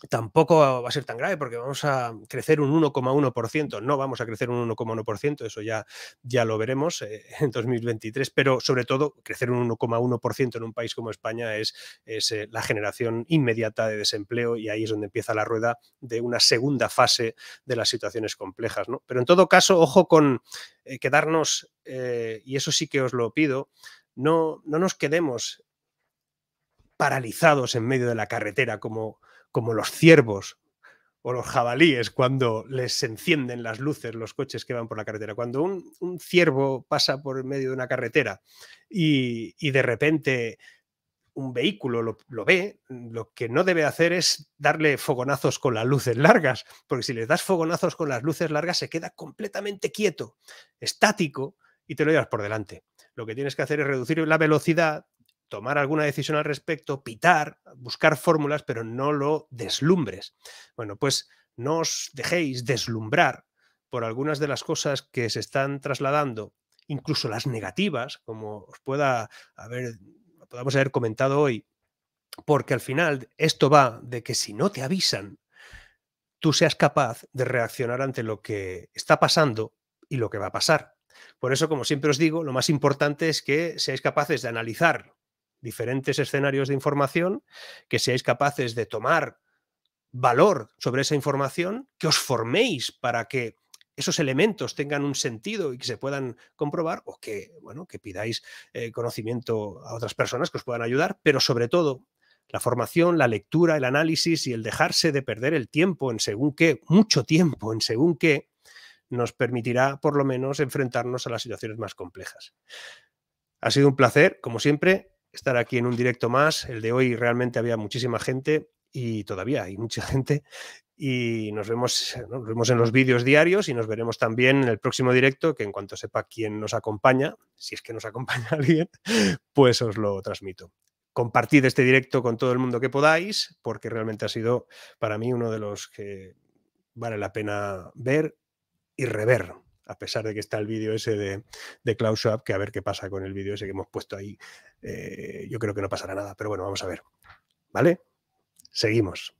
Speaker 1: tampoco va a ser tan grave porque vamos a crecer un 1,1%, no vamos a crecer un 1,1%, eso ya, ya lo veremos eh, en 2023, pero sobre todo crecer un 1,1% en un país como España es, eh, la generación inmediata de desempleo y ahí es donde empieza la rueda de una segunda fase de las situaciones complejas. ¿no? Pero en todo caso, ojo con eh, quedarnos, y eso sí que os lo pido, no, no nos quedemos paralizados en medio de la carretera como como los ciervos o los jabalíes cuando les encienden las luces los coches que van por la carretera. Cuando un, ciervo pasa por medio de una carretera y, de repente un vehículo lo, lo, ve, lo que no debe hacer es darle fogonazos con las luces largas, porque si le das fogonazos con las luces largas se queda completamente quieto, estático, y te lo llevas por delante. Lo que tienes que hacer es reducir la velocidad tomar alguna decisión al respecto, pitar, buscar fórmulas, pero no lo deslumbres. Bueno, pues no os dejéis deslumbrar por algunas de las cosas que se están trasladando, incluso las negativas, como os pueda haber, podamos haber comentado hoy, porque al final esto va de que si no te avisan, tú seas capaz de reaccionar ante lo que está pasando y lo que va a pasar. Por eso, como siempre os digo, lo más importante es que seáis capaces de analizar diferentes escenarios de información, que seáis capaces de tomar valor sobre esa información, que os forméis para que esos elementos tengan un sentido y que se puedan comprobar o que, bueno, que pidáis eh, conocimiento a otras personas que os puedan ayudar, pero sobre todo la formación, la lectura, el análisis y el dejarse de perder el tiempo en según qué, mucho tiempo en según qué, nos permitirá por lo menos enfrentarnos a las situaciones más complejas. Ha sido un placer, como siempre, estar aquí en un directo más. El de hoy realmente había muchísima gente y todavía hay mucha gente. Y nos vemos, eh, nos vemos en los vídeos diarios y nos veremos también en el próximo directo, que en cuanto sepa quién nos acompaña, si es que nos acompaña alguien, pues os lo transmito. Compartid este directo con todo el mundo que podáis, porque realmente ha sido para mí uno de los que vale la pena ver y rever a pesar de que está el vídeo ese de, de Klaus que a ver qué pasa con el vídeo ese que hemos puesto ahí eh, yo creo que no pasará nada, pero bueno, vamos a ver. ¿Vale? Seguimos.